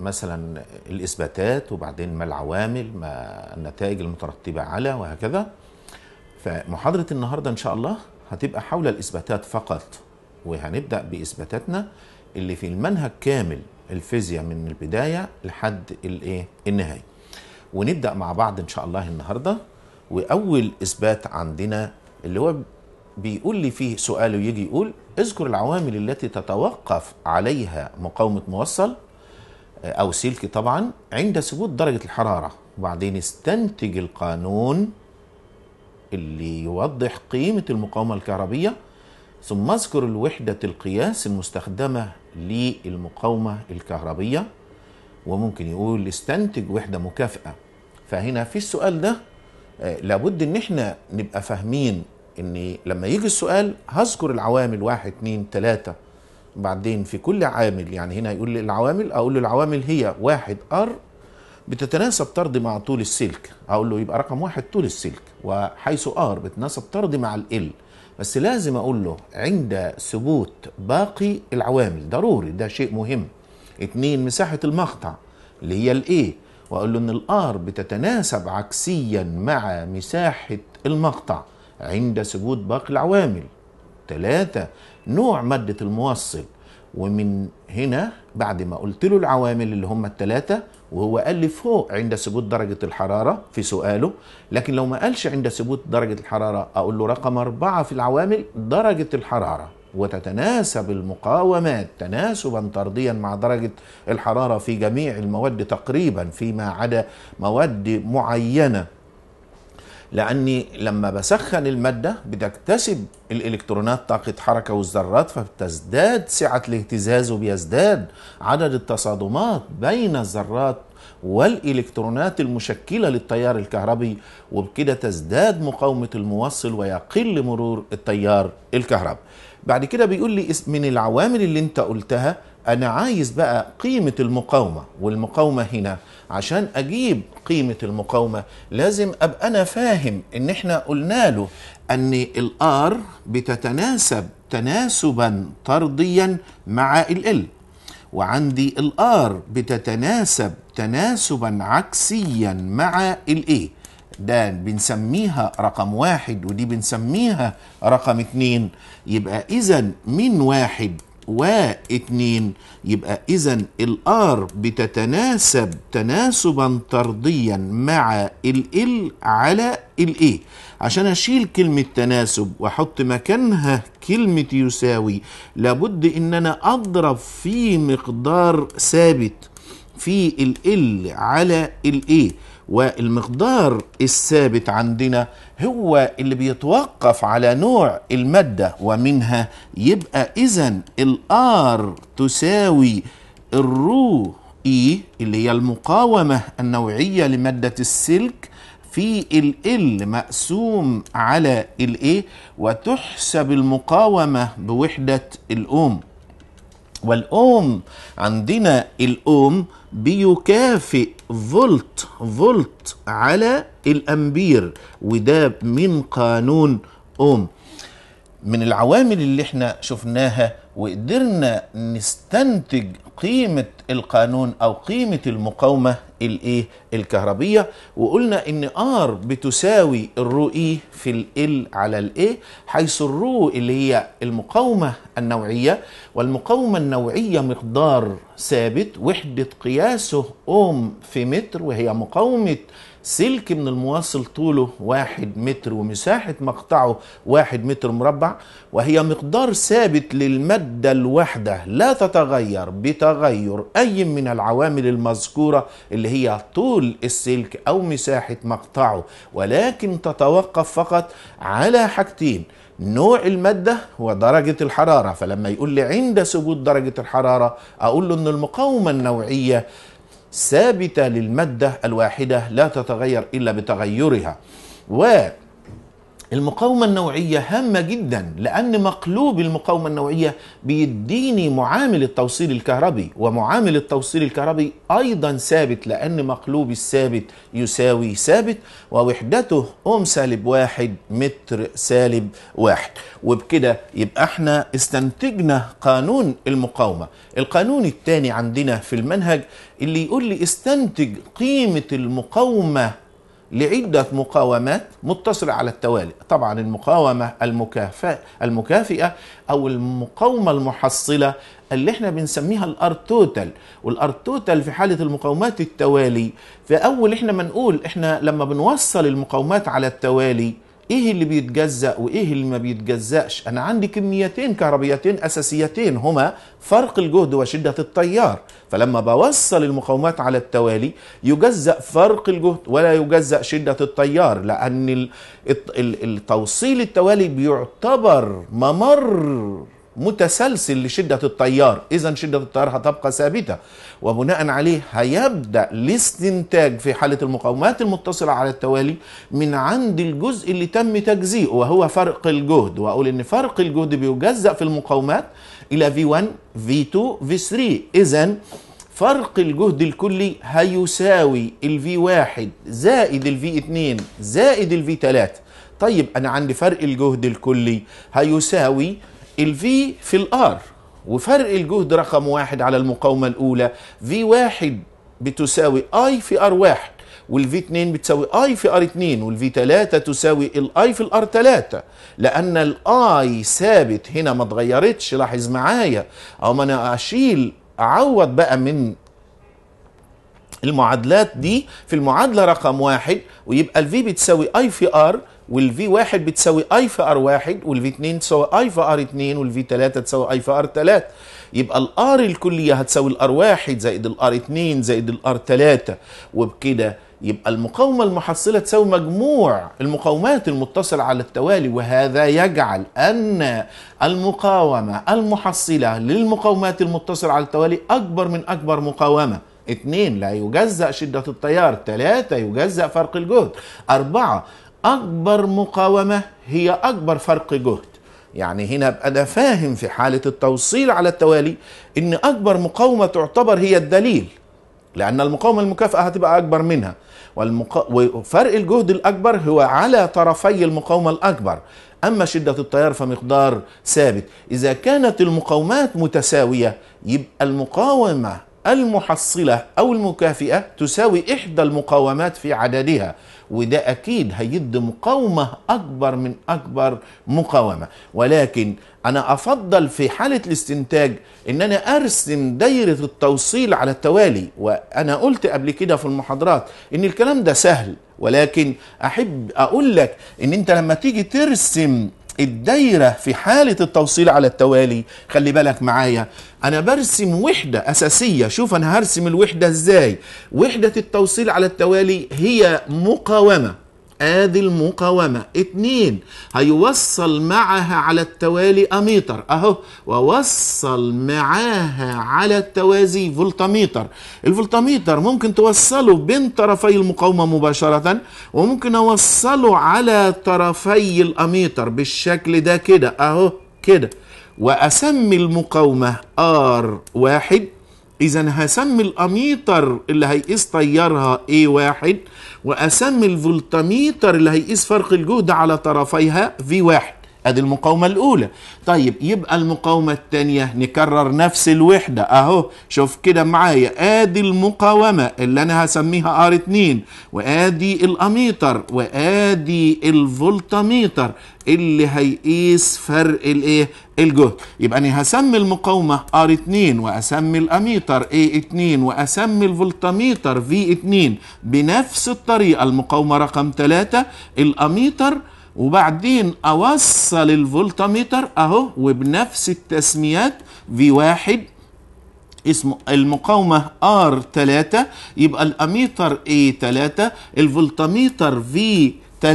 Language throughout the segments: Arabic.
مثلا الإثباتات وبعدين ما العوامل ما النتائج المترتبة على وهكذا فمحاضرة النهاردة إن شاء الله هتبقى حول الإثباتات فقط وهنبدأ بإثباتاتنا اللي في المنهج كامل الفيزياء من البداية لحد الإيه النهاية ونبدأ مع بعض إن شاء الله النهاردة وأول إثبات عندنا اللي هو بيقول لي فيه سؤال ويجي يقول اذكر العوامل التي تتوقف عليها مقاومة موصل أو سلكي طبعا عند ثبوت درجة الحرارة وبعدين استنتج القانون اللي يوضح قيمة المقاومة الكهربية ثم اذكر الوحدة القياس المستخدمة للمقاومة الكهربية وممكن يقول استنتج وحدة مكافئة فهنا في السؤال ده آه، لابد ان احنا نبقى فاهمين ان لما يجي السؤال هذكر العوامل واحد اتنين تلاتة بعدين في كل عامل يعني هنا يقول لي العوامل اقول له العوامل هي واحد ار بتتناسب طرد مع طول السلك اقول له يبقى رقم واحد طول السلك وحيث ار بتناسب طرد مع ال بس لازم اقول له عند ثبوت باقي العوامل ضروري ده شيء مهم اتنين مساحة المقطع اللي هي الاي واقول له ان الار بتتناسب عكسيا مع مساحة المقطع عند ثبوت باقي العوامل ثلاثة نوع مادة الموصل ومن هنا بعد ما قلت له العوامل اللي هم التلاتة وهو قال لي فوق عند ثبوت درجة الحرارة في سؤاله لكن لو ما قالش عند ثبوت درجة الحرارة أقول له رقم أربعة في العوامل درجة الحرارة وتتناسب المقاومات تناسبا طرديا مع درجة الحرارة في جميع المواد تقريبا فيما عدا مواد معينة لاني لما بسخن الماده بتكتسب الالكترونات طاقه حركه والذرات فبتزداد سعه الاهتزاز وبيزداد عدد التصادمات بين الذرات والالكترونات المشكله للتيار الكهربي وبكده تزداد مقاومه الموصل ويقل مرور التيار الكهربي بعد كده بيقول لي من العوامل اللي انت قلتها انا عايز بقى قيمه المقاومه والمقاومه هنا عشان اجيب قيمه المقاومه لازم ابقى انا فاهم ان احنا قلنا له ان الار بتتناسب تناسبا طرديا مع ال وعندي الار بتتناسب تناسبا عكسيا مع الايه ده بنسميها رقم واحد ودي بنسميها رقم اتنين يبقى اذا من واحد و2 يبقى إذا الآر بتتناسب تناسبا طرديا مع ال على الايه عشان أشيل كلمة تناسب وأحط مكانها كلمة يساوي لابد إن أنا أضرب في مقدار ثابت في ال على ايه والمقدار الثابت عندنا هو اللي بيتوقف على نوع المادة ومنها يبقى إذا الآر تساوي الرو إي e اللي هي المقاومة النوعية لمادة السلك في ال مقسوم على ال وتحسب المقاومة بوحدة الأوم والأوم عندنا الأوم بيكافئ فولت فولت على الامبير وده من قانون اوم من العوامل اللي احنا شفناها وقدرنا نستنتج قيمة القانون او قيمه المقاومه الايه الكهربيه وقلنا ان ار بتساوي الرو اي في ال على الاي حيث الرو اللي هي المقاومه النوعيه والمقاومه النوعيه مقدار ثابت وحده قياسه اوم في متر وهي مقاومه سلك من المواصل طوله واحد متر ومساحة مقطعه واحد متر مربع وهي مقدار ثابت للمادة الواحدة لا تتغير بتغير أي من العوامل المذكورة اللي هي طول السلك أو مساحة مقطعه ولكن تتوقف فقط على حاجتين نوع المادة ودرجة الحرارة فلما يقول لي عند ثبوت درجة الحرارة أقول له أن المقاومة النوعية ثابتة للمادة الواحدة لا تتغير إلا بتغيرها و المقاومة النوعية هامة جدا لأن مقلوب المقاومة النوعية بيديني معامل التوصيل الكهربي ومعامل التوصيل الكهربي أيضا ثابت لأن مقلوب الثابت يساوي ثابت ووحدته أم سالب واحد متر سالب واحد وبكده يبقى احنا استنتجنا قانون المقاومة القانون الثاني عندنا في المنهج اللي يقول لي استنتج قيمة المقاومة لعدة مقاومات متصلة على التوالي طبعا المقاومة المكافئة, المكافئة أو المقاومة المحصلة اللي احنا بنسميها الأرتوتل والأرتوتل في حاله المقاومات التوالي أول احنا بنقول احنا لما بنوصل المقاومات على التوالي ايه اللي بيتجزأ وايه اللي ما بيتجزأش انا عندي كميتين كهربيتين اساسيتين هما فرق الجهد وشدة التيار فلما بوصل المقاومات على التوالي يجزأ فرق الجهد ولا يجزأ شدة التيار لان التوصيل التوالي بيعتبر ممر متسلسل لشدة التيار إذا شدة التيار هتبقى ثابتة وبناء عليه هيبدأ الاستنتاج في حالة المقاومات المتصلة على التوالي من عند الجزء اللي تم تجزيئه وهو فرق الجهد وأقول إن فرق الجهد بيجزأ في المقاومات إلى V1 V2 V3 إذا فرق الجهد الكلي هيساوي V1 زائد V2 زائد V3 طيب أنا عندي فرق الجهد الكلي هيساوي الفي في الار وفرق الجهد رقم واحد على المقاومة الأولى في واحد بتساوي اي في ار واحد والفي 2 بتساوي اي في ار 2 والفي 3 تساوي الاي في الار 3 لان الاي ثابت هنا ما اتغيرتش لاحظ معايا او ما انا اشيل اعوض بقى من المعادلات دي في المعادله رقم واحد ويبقى الفي بتساوي اي في ار والفي واحد بتساوي اي في ار واحد والفي 2 تساوي اي في ار 2 والفي 3 تساوي اي في ار 3 يبقى الار الكليه هتساوي الار واحد زائد الار 2 زائد الار 3 وبكده يبقى المقاومه المحصله تساوي مجموع المقاومات المتصله على التوالي وهذا يجعل ان المقاومه المحصله للمقاومات المتصله على التوالي اكبر من اكبر مقاومه اثنين لا يجزأ شدة التيار ثلاثة يجزأ فرق الجهد أربعة اكبر مقاومه هي اكبر فرق جهد يعني هنا ابقى انا فاهم في حاله التوصيل على التوالي ان اكبر مقاومه تعتبر هي الدليل لان المقاومه المكافاه هتبقى اكبر منها والمقا... وفرق الجهد الاكبر هو على طرفي المقاومه الاكبر اما شده التيار فمقدار ثابت اذا كانت المقاومات متساويه يبقى المقاومه المحصله او المكافئه تساوي احدى المقاومات في عددها وده اكيد هيدي مقاومه اكبر من اكبر مقاومه ولكن انا افضل في حاله الاستنتاج ان انا ارسم دايره التوصيل على التوالي وانا قلت قبل كده في المحاضرات ان الكلام ده سهل ولكن احب اقول لك ان انت لما تيجي ترسم الدايرة في حالة التوصيل على التوالي خلي بالك معايا أنا برسم وحدة أساسية شوف أنا هرسم الوحدة إزاي وحدة التوصيل على التوالي هي مقاومة آذي المقاومة اتنين هيوصل معها على التوالي اميتر اهو ووصل معاها على التوازي فولتاميتر الفولتاميتر ممكن توصله بين طرفي المقاومة مباشرة وممكن اوصله على طرفي الاميتر بالشكل ده كده اهو كده واسمي المقاومة ار واحد اذا هسمي الاميتر اللي هيقيس تيارها A1 واسمي الفولتميتر اللي هيقيس فرق الجهد على طرفيها V1 ادي المقاومة الاولى طيب يبقى المقاومة الثانية نكرر نفس الوحدة اهو شوف كده معايا ادي المقاومة اللي انا هسميها آر 2 وادي الاميتر وادي الفولتاميتر اللي هيقيس فرق الايه الجهد يبقى انا هسمي المقاومه ار 2 واسمي الاميتر اي 2 واسمي الفولتاميتر في 2 بنفس الطريقه المقاومه رقم 3 الاميتر وبعدين اوصل الفولتاميتر اهو وبنفس التسميات في واحد اسمه المقاومة R3 يبقى الأميتر A3 الفولتاميتر V3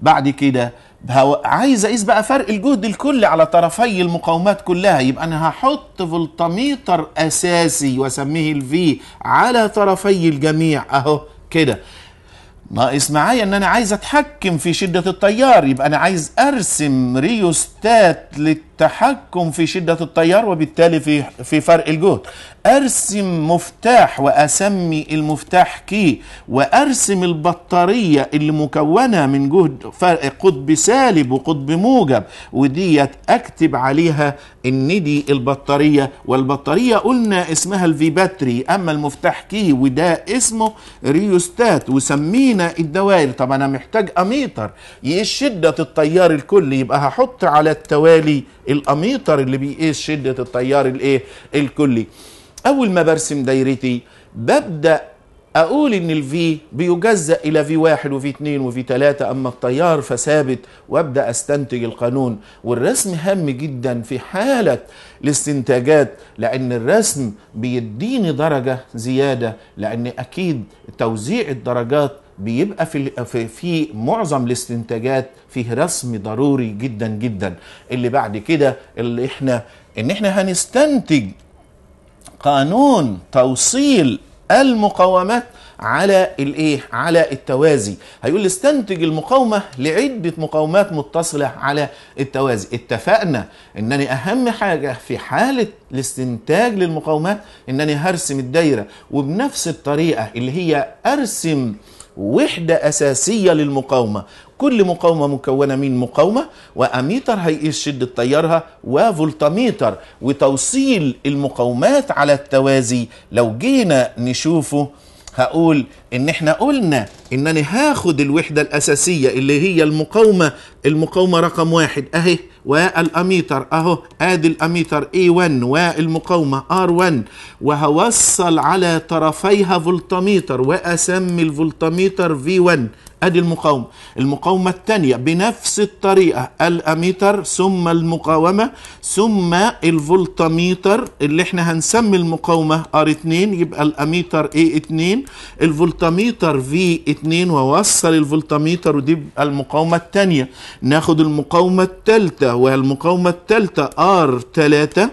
بعد كده هو... عايز اقيس بقى فرق الجهد الكلي على طرفي المقاومات كلها يبقى انا هحط فولتاميتر اساسي واسميه الفي على طرفي الجميع اهو كده ناقص معايا ان انا عايز اتحكم في شده التيار يبقى انا عايز ارسم ريوستات للتحكم في شده التيار وبالتالي في في فرق الجهد ارسم مفتاح واسمي المفتاح كي وارسم البطاريه اللي مكونه من جهد فرق قطب سالب وقطب موجب وديت اكتب عليها ان دي البطاريه والبطاريه قلنا اسمها الفي باتري اما المفتاح كي وده اسمه ريوستات وسمينا الدوائر طب انا محتاج اميتر يقيس شده التيار الكلي يبقى هحط على التوالي الاميتر اللي بيقيس شده التيار الايه الكلي اول ما برسم دايرتي ببدا اقول ان الفي بيجزأ الى في واحد وفي اتنين وفي تلاتة اما التيار فثابت وابدأ استنتج القانون والرسم هام جدا في حالة الاستنتاجات لان الرسم بيديني درجة زيادة لان اكيد توزيع الدرجات بيبقى في في, في معظم الاستنتاجات فيه رسم ضروري جدا جدا اللي بعد كده اللي احنا ان احنا هنستنتج قانون توصيل المقاومات على الايه على التوازي هيقول لي استنتج المقاومه لعده مقاومات متصله على التوازي اتفقنا انني اهم حاجه في حاله الاستنتاج للمقاومات انني هرسم الدايره وبنفس الطريقه اللي هي ارسم وحده اساسيه للمقاومه كل مقاومه مكونه من مقاومه واميتر هيقيس شده تيارها وفولتاميتر وتوصيل المقاومات على التوازي لو جينا نشوفه هقول ان احنا قلنا ان انا هاخد الوحده الاساسيه اللي هي المقاومه المقاومه رقم واحد اهي والاميتر اهو ادي الاميتر A1 والمقاومه R1 وهوصل على طرفيها فولتميتر واسمي الفولتميتر V1 ادي المقاومه المقاومه الثانيه بنفس الطريقه الاميتر ثم المقاومه ثم الفولتاميتر اللي احنا هنسمي المقاومه ار 2 يبقى الاميتر اي 2 الفولتاميتر في 2 ووصل الفولتاميتر ودي المقاومه الثانيه ناخد المقاومه الثالثه والمقاومه الثالثه ار 3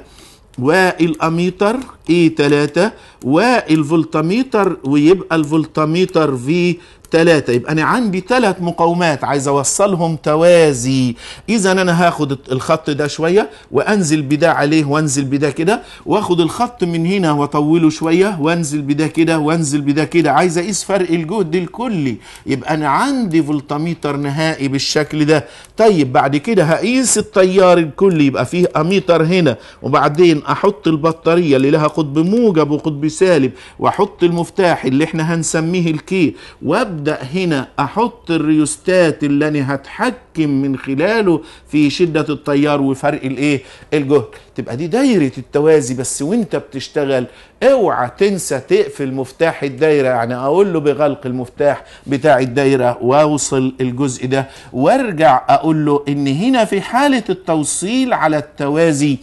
والاميتر اي 3 والفولتاميتر ويبقى الفولتاميتر في ثلاثة يبقى أنا عندي ثلاث مقاومات عايز أوصلهم توازي إذا أنا هاخد الخط ده شوية وأنزل بده عليه وأنزل بده كده وأخد الخط من هنا وأطوله شوية وأنزل بده كده وأنزل بده كده عايز أقيس فرق الجهد الكلي يبقى أنا عندي فولتميتر نهائي بالشكل ده طيب بعد كده هقيس التيار الكلي يبقى فيه أميتر هنا وبعدين أحط البطارية اللي لها قطب موجب وقطب سالب وأحط المفتاح اللي إحنا هنسميه الكي وأبدأ أبدأ هنا أحط الريوستات اللي أنا هتحكم من خلاله في شدة التيار وفرق الإيه الجهد تبقى دي دايرة التوازي بس وانت بتشتغل اوعى تنسى تقفل مفتاح الدايرة يعني اقول له بغلق المفتاح بتاع الدايرة واوصل الجزء ده وارجع اقول له ان هنا في حالة التوصيل على التوازي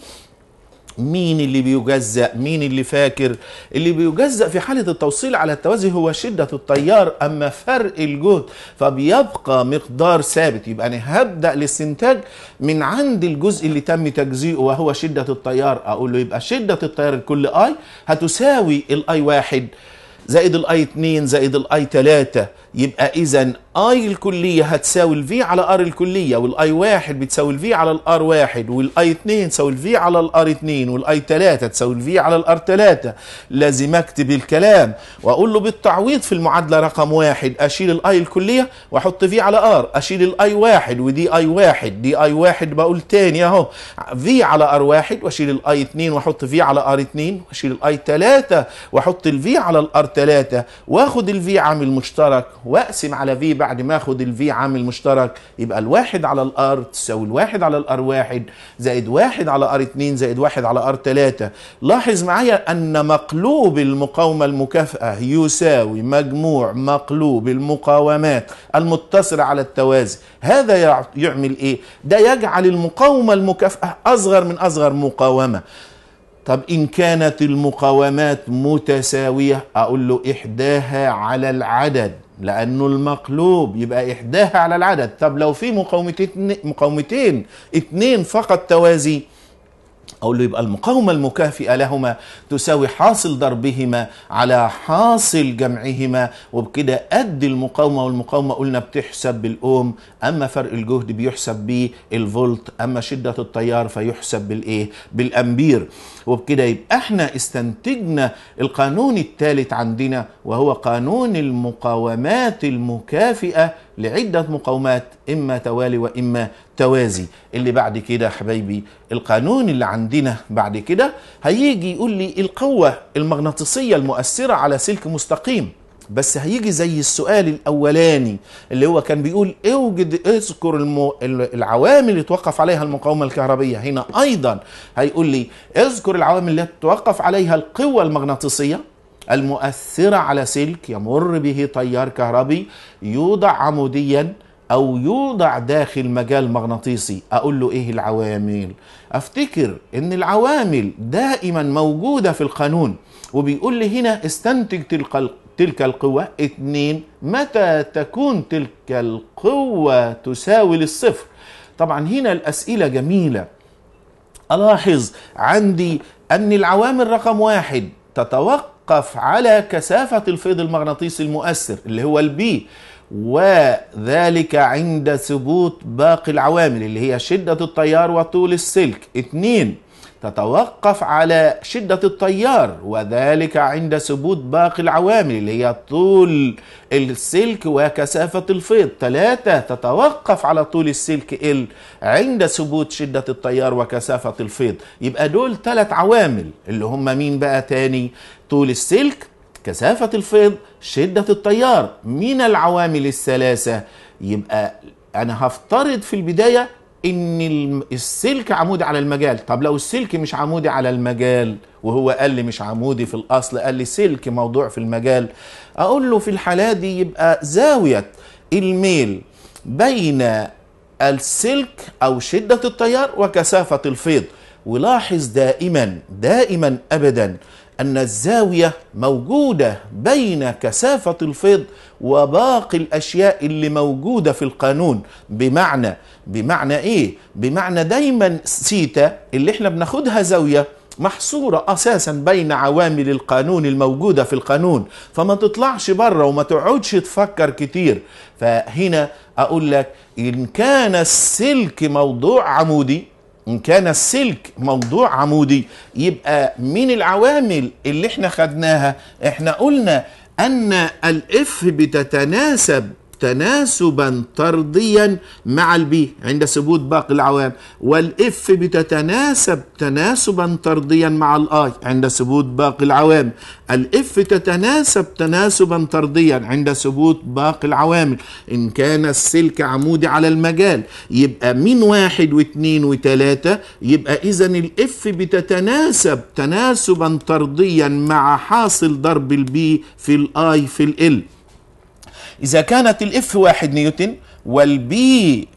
مين اللي بيجزأ مين اللي فاكر اللي بيجزأ في حالة التوصيل على التوازي هو شدة التيار أما فرق الجهد فبيبقى مقدار ثابت يبقى أنا هبدأ الاستنتاج من عند الجزء اللي تم تجزئه وهو شدة التيار أقول له يبقى شدة التيار الكل أي هتساوي الأي واحد زائد الأي 2 زائد الأي 3 يبقى اذا اي الكليه هتساوي الفي على ار الكليه والاي واحد بتساوي الفي على الار واحد والاي اثنين تساوي الفي على الار اثنين والاي ثلاثه تساوي الفي على الار ثلاثه لازم اكتب الكلام واقول له بالتعويض في المعادله رقم واحد اشيل الاي الكليه واحط في على ار اشيل الاي واحد ودي اي واحد دي اي واحد بقول تاني اهو في على ار واحد واشيل الاي اثنين واحط في على ار اثنين واشيل الاي ثلاثه واحط الفي على الار ثلاثه واخد الفي عامل مشترك واقسم على في بعد ما اخد الفي عامل مشترك يبقى الواحد على الار تساوي الواحد على الار واحد زائد واحد على ار اتنين زائد واحد على ار تلاتة لاحظ معايا ان مقلوب المقاومة المكافأة يساوي مجموع مقلوب المقاومات المتصلة على التوازي هذا يعمل ايه ده يجعل المقاومة المكافأة اصغر من اصغر مقاومة طب إن كانت المقاومات متساوية أقول له إحداها على العدد لانه المقلوب يبقى احداها على العدد طب لو في مقاومتين مقاومتين اتنين فقط توازي أو يبقى المقاومة المكافئة لهما تساوي حاصل ضربهما على حاصل جمعهما وبكده قد المقاومة والمقاومة قلنا بتحسب بالأوم اما فرق الجهد بيحسب بالفولت اما شده التيار فيحسب بالايه بالامبير وبكده يبقى احنا استنتجنا القانون الثالث عندنا وهو قانون المقاومات المكافئه لعده مقاومات اما توالي واما توازي اللي بعد كده حبايبي القانون اللي عندنا بعد كده هيجي يقول لي القوه المغناطيسيه المؤثره على سلك مستقيم بس هيجي زي السؤال الاولاني اللي هو كان بيقول اوجد اذكر المو... العوامل اللي توقف عليها المقاومه الكهربيه هنا ايضا هيقول لي اذكر العوامل اللي توقف عليها القوه المغناطيسيه المؤثره على سلك يمر به تيار كهربي يوضع عموديا او يوضع داخل مجال مغناطيسي اقول له ايه العوامل افتكر ان العوامل دائما موجوده في القانون وبيقول لي هنا استنتج تلك تلك القوة اثنين متى تكون تلك القوة تساوي للصفر طبعا هنا الأسئلة جميلة ألاحظ عندي أن العوامل رقم واحد تتوقف على كثافة الفيض المغناطيسي المؤثر اللي هو البي وذلك عند ثبوت باقي العوامل اللي هي شدة التيار وطول السلك اتنين تتوقف على شدة التيار وذلك عند ثبوت باقي العوامل اللي هي طول السلك وكثافة الفيض ثلاثة تتوقف على طول السلك ال عند ثبوت شدة التيار وكثافة الفيض يبقى دول ثلاث عوامل اللي هم مين بقى تاني طول السلك كثافة الفيض شدة التيار من العوامل الثلاثة يبقى أنا هفترض في البداية ان السلك عمودي على المجال طب لو السلك مش عمودي على المجال وهو قال لي مش عمودي في الاصل قال لي سلك موضوع في المجال اقول له في الحاله دي يبقى زاويه الميل بين السلك او شده التيار وكثافه الفيض ولاحظ دائما دائما ابدا أن الزاوية موجودة بين كثافة الفيض وباقي الأشياء اللي موجودة في القانون بمعنى بمعنى إيه؟ بمعنى دايما سيتا اللي إحنا بناخدها زاوية محصورة أساسا بين عوامل القانون الموجودة في القانون فما تطلعش بره وما تقعدش تفكر كتير فهنا أقول لك إن كان السلك موضوع عمودي ان كان السلك موضوع عمودي يبقى من العوامل اللي احنا خدناها احنا قلنا ان الاف بتتناسب تناسبا طرديا مع البي عند ثبوت باقي العوام والاف بتتناسب تناسبا طرديا مع الاي عند ثبوت باقي العوام الاف تتناسب تناسبا طرديا عند ثبوت باقي العوامل ان كان السلك عمودي على المجال يبقى من واحد واثنين وثلاثة يبقى اذا الاف بتتناسب تناسبا طرديا مع حاصل ضرب البي في الاي في ال إذا كانت الإف واحد نيوتن والبي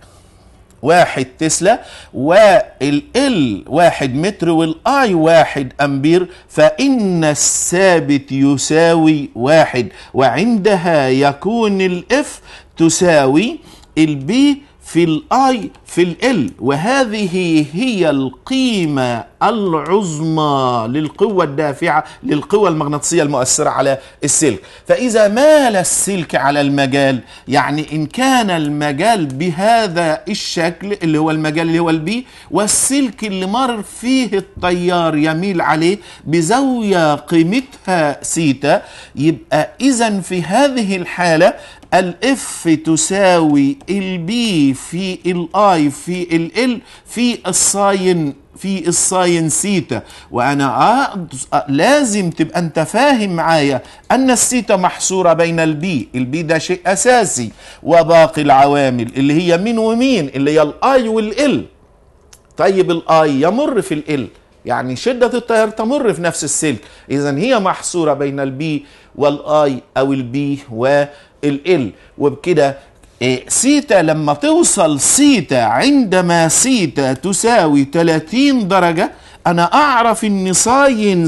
واحد تسلا والال واحد متر والاي واحد امبير فان الثابت يساوي واحد وعندها يكون الاف تساوي البي في الاي في الال وهذه هي القيمه العظمى للقوة الدافعة للقوة المغناطيسية المؤثرة على السلك فإذا مال السلك على المجال يعني إن كان المجال بهذا الشكل اللي هو المجال اللي هو البي والسلك اللي مر فيه التيار يميل عليه بزاوية قيمتها سيتا يبقى إذا في هذه الحالة الاف تساوي البي في الاي في ال ال في الساين في إصاية نسيته وأنا لازم تبقى أنت فاهم معايا أن السيتا محصورة بين البي البي ده شيء أساسي وباقي العوامل اللي هي مين ومين اللي هي الآي والإل طيب الآي يمر في الإل يعني شدة التيار تمر في نفس السلك إذا هي محصورة بين البي والآي أو البي والإل وبكده إيه، سيتا لما توصل سيتا عندما سيتا تساوي 30 درجة أنا أعرف إن ساين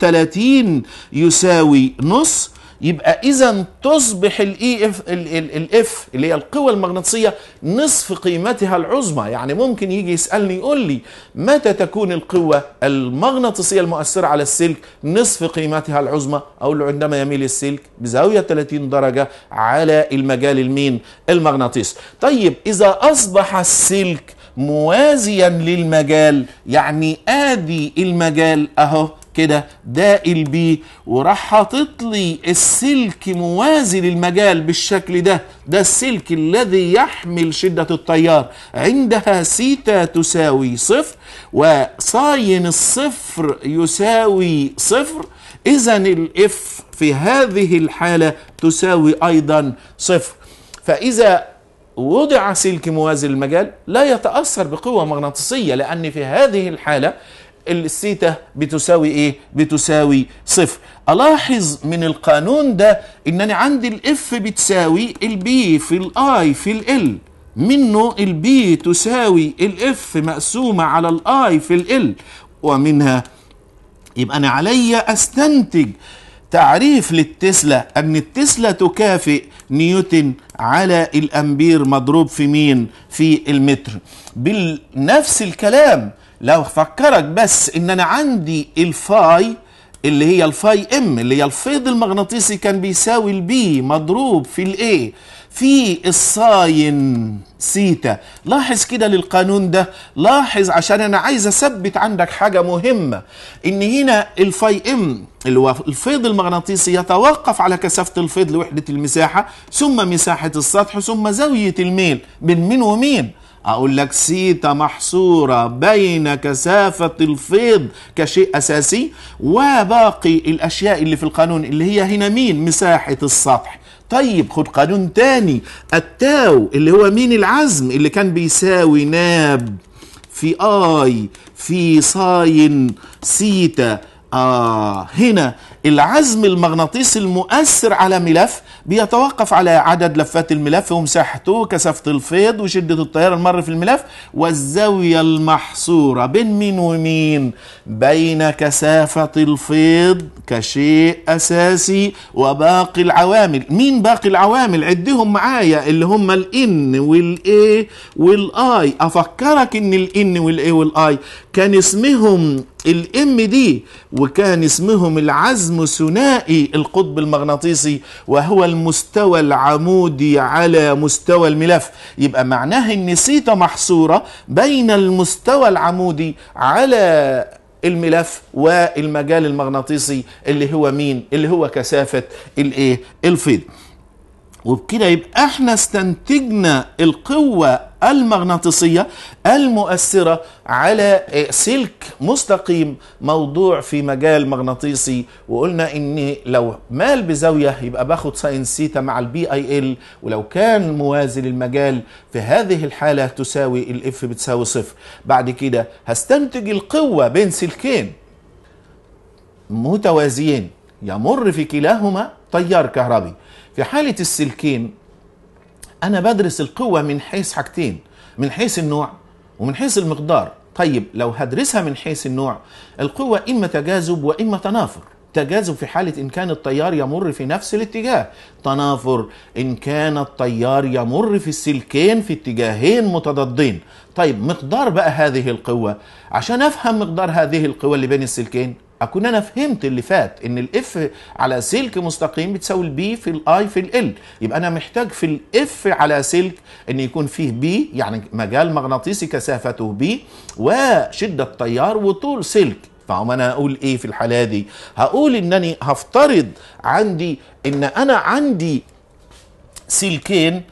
30 يساوي نصف يبقى اذا تصبح الاي اف e الاف اللي هي القوى المغناطيسيه نصف قيمتها العظمى يعني ممكن يجي يسالني يقول لي متى تكون القوه المغناطيسيه المؤثره على السلك نصف قيمتها العظمى اقول له عندما يميل السلك بزاويه 30 درجه على المجال المين المغناطيسي طيب اذا اصبح السلك موازيا للمجال يعني ادي المجال اهو كده دائل بيه وراح حاطط لي السلك موازي للمجال بالشكل ده ده السلك الذي يحمل شدة التيار عندها سيتا تساوي صفر وساين الصفر يساوي صفر إذا الإف في هذه الحالة تساوي أيضا صفر فإذا وضع سلك موازي للمجال لا يتأثر بقوة مغناطيسية لأن في هذه الحالة السيتا بتساوي ايه بتساوي صفر الاحظ من القانون ده ان انا عندي الاف بتساوي البي في الاي في ال منه البي تساوي الاف مقسومه على الاي في ال ومنها يبقى انا عليا استنتج تعريف للتسلا ان التسلا تكافئ نيوتن على الامبير مضروب في مين في المتر بنفس الكلام لو فكرك بس ان انا عندي الفاي اللي هي الفاي ام اللي هي الفيض المغناطيسي كان بيساوي البي مضروب في الايه في الساين سيتا لاحظ كده للقانون ده لاحظ عشان انا عايز اثبت عندك حاجه مهمه ان هنا الفاي ام اللي هو الفيض المغناطيسي يتوقف على كثافه الفيض لوحده المساحه ثم مساحه السطح ثم زاويه الميل بين مين ومين أقول لك سيتا محصورة بين كثافة الفيض كشيء أساسي وباقي الأشياء اللي في القانون اللي هي هنا مين مساحة السطح طيب خد قانون تاني التاو اللي هو مين العزم اللي كان بيساوي ناب في آي في ساين سيتا آه هنا العزم المغناطيسي المؤثر على ملف بيتوقف على عدد لفات الملف ومساحته وكثافه الفيض وشدة التيار المر في الملف والزاوية المحصورة بين مين ومين بين كثافة الفيض كشيء أساسي وباقي العوامل مين باقي العوامل عدهم معايا اللي هم الإن والاي والآي أفكرك إن الإن والاي والآي كان اسمهم الام دي وكان اسمهم العزم ثنائي القطب المغناطيسي وهو المستوى العمودي على مستوى الملف يبقى معناه ان سيتا محصورة بين المستوى العمودي على الملف والمجال المغناطيسي اللي هو مين اللي هو كثافة الايه الفيض وبكده يبقى احنا استنتجنا القوة المغناطيسية المؤثرة على آه، سلك مستقيم موضوع في مجال مغناطيسي وقلنا ان لو مال بزاوية يبقى باخد ساين سيتا مع البي اي ال ولو كان موازي للمجال في هذه الحالة تساوي الاف بتساوي صفر بعد كده هستنتج القوة بين سلكين متوازيين يمر في كلاهما تيار كهربي في حالة السلكين أنا بدرس القوة من حيث حاجتين من حيث النوع ومن حيث المقدار طيب لو هدرسها من حيث النوع القوة إما تجاذب وإما تنافر تجاذب في حالة إن كان التيار يمر في نفس الاتجاه تنافر إن كان التيار يمر في السلكين في اتجاهين متضادين طيب مقدار بقى هذه القوة عشان أفهم مقدار هذه القوة اللي بين السلكين اكون انا فهمت اللي فات ان الاف على سلك مستقيم بتساوي البي في الاي في ال يبقى انا محتاج في الاف على سلك ان يكون فيه بي يعني مجال مغناطيسي كثافته بي وشده تيار وطول سلك فهم انا اقول ايه في الحاله دي هقول انني هفترض عندي ان انا عندي سلكين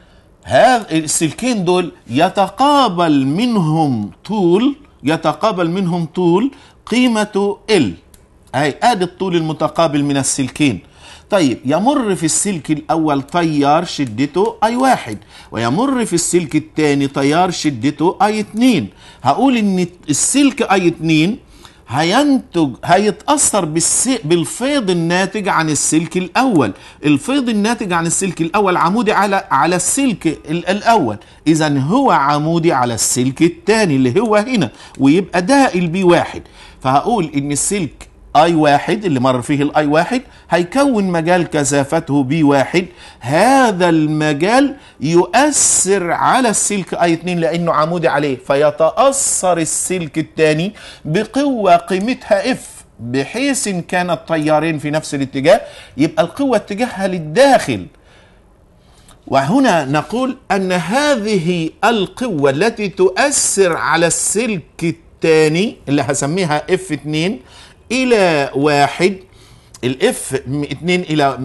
هذا السلكين دول يتقابل منهم طول يتقابل منهم طول قيمته ال أي آدي الطول المتقابل من السلكين طيب يمر في السلك الأول تيار شدته أي واحد ويمر في السلك الثاني تيار شدته أي اثنين هقول إن السلك أي اثنين هينتج هيتأثر بالفيض الناتج عن السلك الأول الفيض الناتج عن السلك الأول عمودي على على السلك الأول إذا هو عمودي على السلك الثاني اللي هو هنا ويبقى ده البي واحد فهقول إن السلك اي واحد اللي مر فيه الاي واحد هيكون مجال كثافته بي واحد هذا المجال يؤثر على السلك اي 2 لانه عمودي عليه فيتاثر السلك الثاني بقوه قيمتها اف بحيث ان كان التيارين في نفس الاتجاه يبقى القوه اتجاهها للداخل وهنا نقول ان هذه القوه التي تؤثر على السلك الثاني اللي هسميها اف 2 الى واحد الاف 2 الى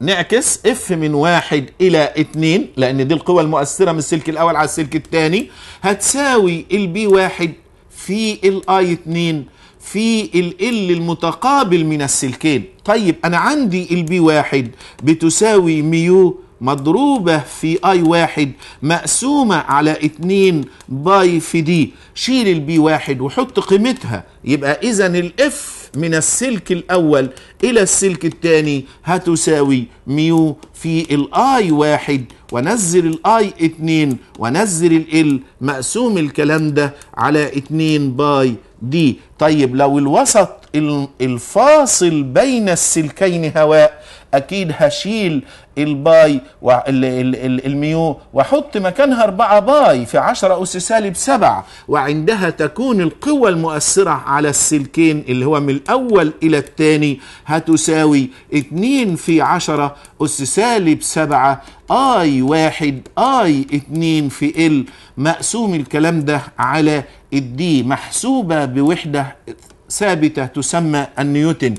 نعكس اف من واحد الى اتنين لان دي القوى المؤثرة من السلك الاول على السلك الثاني هتساوي البي واحد في الاي اتنين في ال المتقابل من السلكين طيب انا عندي البي واحد بتساوي ميو مضروبة في اي واحد مقسومة على اتنين باي في دي شيل البي واحد وحط قيمتها يبقى اذا الاف من السلك الأول إلى السلك الثاني هتساوي ميو في الآي واحد ونزل الآي اتنين ونزل الإل مقسوم الكلام ده على اتنين باي دي طيب لو الوسط الفاصل بين السلكين هواء اكيد هشيل الباي الميو واحط مكانها 4 باي في 10 اس سالب 7 وعندها تكون القوة المؤثرة على السلكين اللي هو من الاول الى الثاني هتساوي 2 في 10 اس سالب 7 اي 1 اي 2 في ال مقسوم الكلام ده على الدي محسوبة بوحدة ثابتة تسمى النيوتن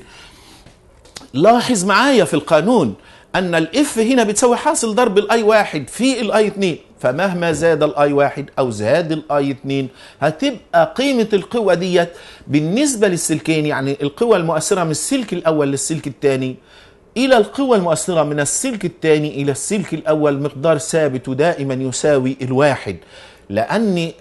لاحظ معايا في القانون أن الإف هنا بتساوي حاصل ضرب الأي واحد في الأي اثنين فمهما زاد الأي واحد أو زاد الأي اثنين هتبقى قيمة القوة ديت بالنسبة للسلكين يعني القوة المؤثرة من السلك الأول للسلك الثاني إلى القوى المؤثرة من السلك الثاني إلى السلك الأول مقدار ثابت ودائما يساوي الواحد لان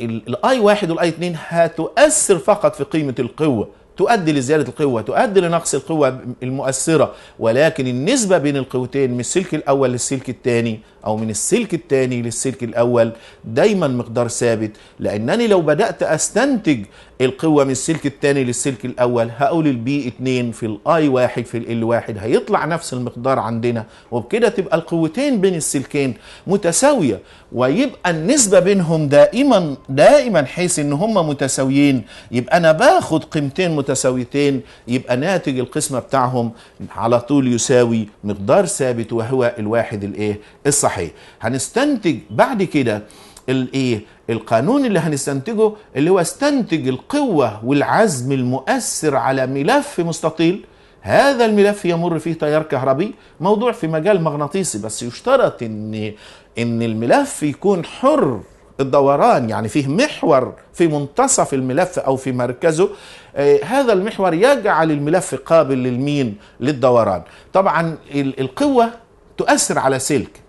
الاي واحد والاي اتنين هتؤثر فقط في قيمه القوه تؤدي لزياده القوه تؤدي لنقص القوه المؤثره ولكن النسبه بين القوتين من السلك الاول للسلك الثاني او من السلك الثاني للسلك الاول دايما مقدار ثابت لانني لو بدات استنتج القوة من السلك الثاني للسلك الأول هقول البي 2 في الاي واحد في ال واحد هيطلع نفس المقدار عندنا وبكده تبقى القوتين بين السلكين متساوية ويبقى النسبة بينهم دائما دائما حيث ان هما متساويين يبقى انا باخد قيمتين متساويتين يبقى ناتج القسمة بتاعهم على طول يساوي مقدار ثابت وهو الواحد الايه الصحيح هنستنتج بعد كده الايه القانون اللي هنستنتجه اللي هو استنتج القوه والعزم المؤثر على ملف مستطيل هذا الملف يمر فيه تيار كهربي موضوع في مجال مغناطيسي بس يشترط ان ان الملف يكون حر الدوران يعني فيه محور في منتصف الملف او في مركزه آه، هذا المحور يجعل الملف قابل للمين للدوران طبعا القوه تؤثر على سلك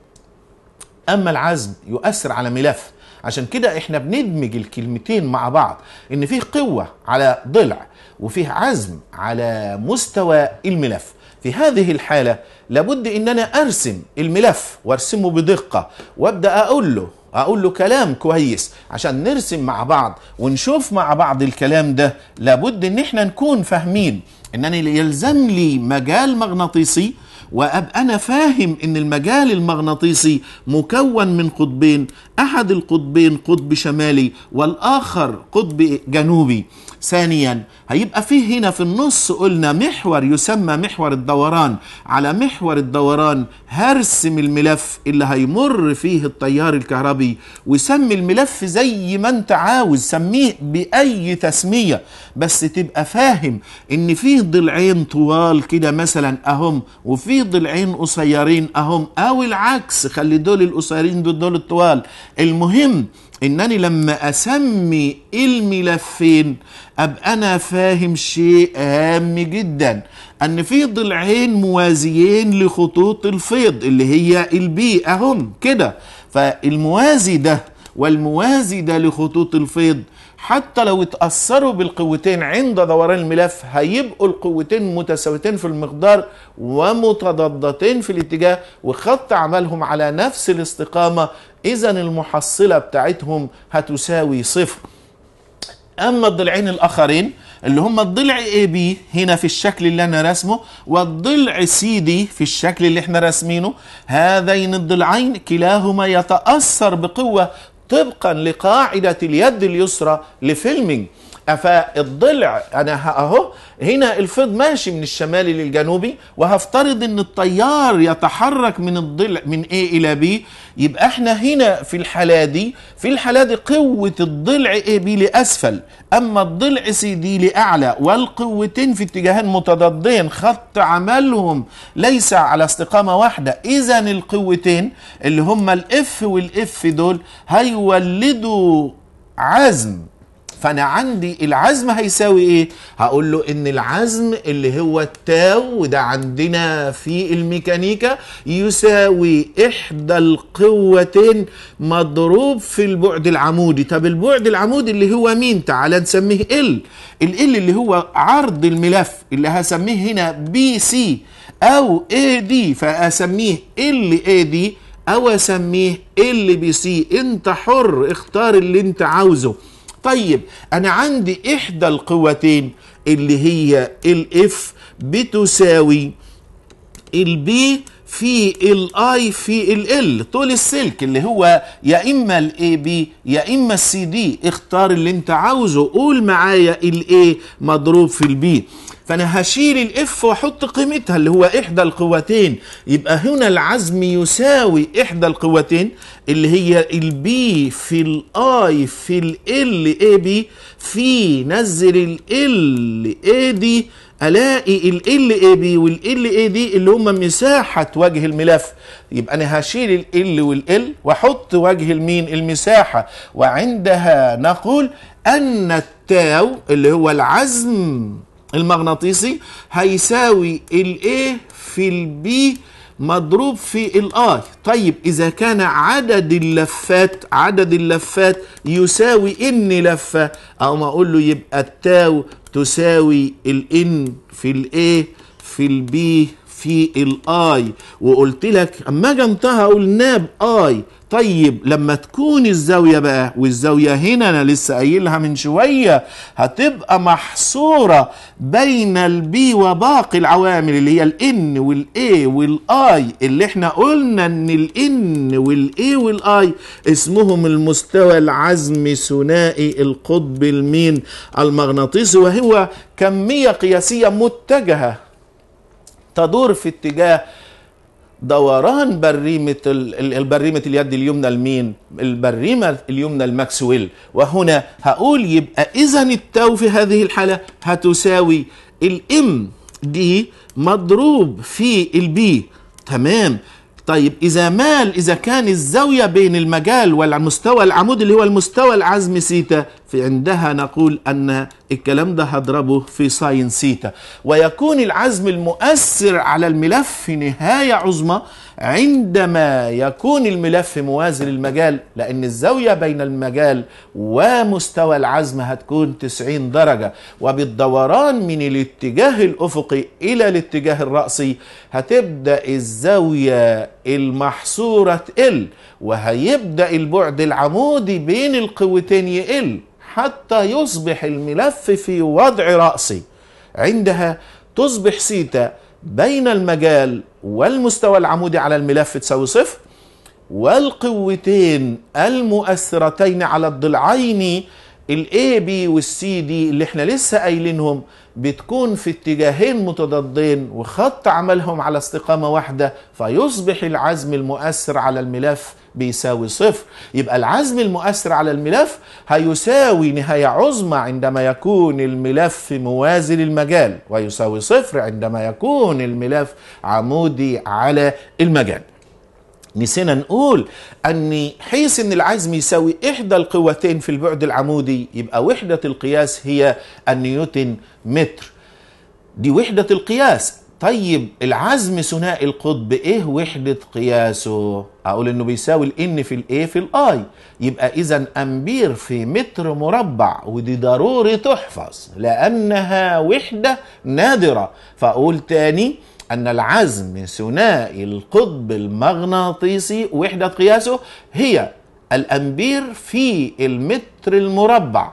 اما العزم يؤثر على ملف عشان كده احنا بندمج الكلمتين مع بعض ان فيه قوه على ضلع وفيه عزم على مستوى الملف في هذه الحاله لابد ان انا ارسم الملف وارسمه بدقه وابدا اقول له اقول له كلام كويس عشان نرسم مع بعض ونشوف مع بعض الكلام ده لابد ان احنا نكون فاهمين ان انا يلزم لي مجال مغناطيسي وأبقى أنا فاهم إن المجال المغناطيسي مكون من قطبين أحد القطبين قطب شمالي والآخر قطب جنوبي ثانيا هيبقى فيه هنا في النص قلنا محور يسمى محور الدوران على محور الدوران هرسم الملف اللي هيمر فيه التيار الكهربي وسمي الملف زي ما انت عاوز سميه بأي تسمية بس تبقى فاهم ان فيه ضلعين طوال كده مثلا اهم وفيه ضلعين قصيرين اهم او العكس خلي دول القصيرين دول دول الطوال المهم انني لما اسمي الملفين ابقى انا فاهم شيء هام جدا ان في ضلعين موازيين لخطوط الفيض اللي هي البي اهم كده فالموازي ده والموازي ده لخطوط الفيض حتى لو اتأثروا بالقوتين عند دوران الملف هيبقوا القوتين متساويتين في المقدار ومتضادتين في الاتجاه وخط عملهم على نفس الاستقامة اذا المحصله بتاعتهم هتساوي صفر اما الضلعين الاخرين اللي هم الضلع اي بي هنا في الشكل اللي انا راسمه والضلع سي دي في الشكل اللي احنا راسمينه هذين الضلعين كلاهما يتاثر بقوه طبقا لقاعده اليد اليسرى لفيلمينج فالضلع انا اهو هنا الفيض ماشي من الشمالي للجنوبي وهفترض ان التيار يتحرك من الضلع من A الى B يبقى احنا هنا في الحاله دي في الحاله دي قوه الضلع A B لاسفل اما الضلع C D لاعلى والقوتين في اتجاهين متضادين خط عملهم ليس على استقامه واحده اذا القوتين اللي هما الاف والاف دول هيولدوا عزم فانا عندي العزم هيساوي ايه هقول له ان العزم اللي هو التاو وده عندنا في الميكانيكا يساوي احدى القوتين مضروب في البعد العمودي طب البعد العمودي اللي هو مين تعالى نسميه ال ال اللي هو عرض الملف اللي هسميه هنا بي سي او اي دي فاسميه ال اي دي او اسميه ال بي سي انت حر اختار اللي انت عاوزه طيب انا عندي احدى القوتين اللي هي الاف بتساوي البي في الاي في ال طول السلك اللي هو يا اما الاي بي يا اما السي دي اختار اللي انت عاوزه قول معايا الاي مضروب في البي فانا هشيل الاف واحط قيمتها اللي هو احدى القوتين يبقى هنا العزم يساوي احدى القوتين اللي هي البي في الاي في ال اي بي في نزل ال اي دي الاقي ال اي بي وال اي دي اللي هم مساحه وجه الملف يبقى انا هشيل ال وال واحط وجه المين المساحه وعندها نقول ان التاو اللي هو العزم المغناطيسي هيساوي الاي في البي مضروب في الاي طيب اذا كان عدد اللفات عدد اللفات يساوي ان لفه او ما اقول له يبقى التاو تساوي الان في الاي في البي في الاي وقلت لك اما اقول قلناه اي طيب لما تكون الزاوية بقى والزاوية هنا أنا لسه قايلها من شوية هتبقى محصورة بين البي وباقي العوامل اللي هي الان والاي والاي اللي احنا قلنا ان الان والاي والاي اسمهم المستوى العزمي ثنائي القطب المين المغناطيسي وهو كمية قياسية متجهة تدور في اتجاه دوران بريمة البريمة اليد اليمنى لمين؟ البريمة اليمنى الماكسويل وهنا هقول يبقى إذا التو في هذه الحالة هتساوي الام دي مضروب في البي تمام طيب إذا مال إذا كان الزاوية بين المجال والمستوى العمود اللي هو المستوى العزم سيتا في عندها نقول أن الكلام ده هضربه في ساين سيتا ويكون العزم المؤثر على الملف في نهاية عظمى عندما يكون الملف موازي للمجال لأن الزاوية بين المجال ومستوى العزم هتكون 90 درجة وبالدوران من الاتجاه الأفقي إلى الاتجاه الرأسي هتبدأ الزاوية المحصورة تقل وهيبدأ البعد العمودي بين القوتين يقل حتى يصبح الملف في وضع رأسي عندها تصبح سيتا بين المجال والمستوى العمودي على الملف تساوي صفر والقوتين المؤثرتين على الضلعين الاي بي والسي دي اللي احنا لسه قايلينهم بتكون في اتجاهين متضادين وخط عملهم على استقامة واحدة فيصبح العزم المؤثر على الملف بيساوي صفر يبقى العزم المؤثر على الملف هيساوي نهاية عظمى عندما يكون الملف موازي للمجال ويساوي صفر عندما يكون الملف عمودي على المجال نسينا نقول ان حيث ان العزم يساوي احدى القوتين في البعد العمودي يبقى وحده القياس هي النيوتن متر دي وحده القياس طيب العزم ثنائي القطب ايه وحدة قياسه اقول انه بيساوي الان في الايه في الاي يبقى اذا امبير في متر مربع ودي ضروري تحفظ لانها وحدة نادرة فاقول تاني أن العزم ثنائي القطب المغناطيسي وحدة قياسه هي الأمبير في المتر المربع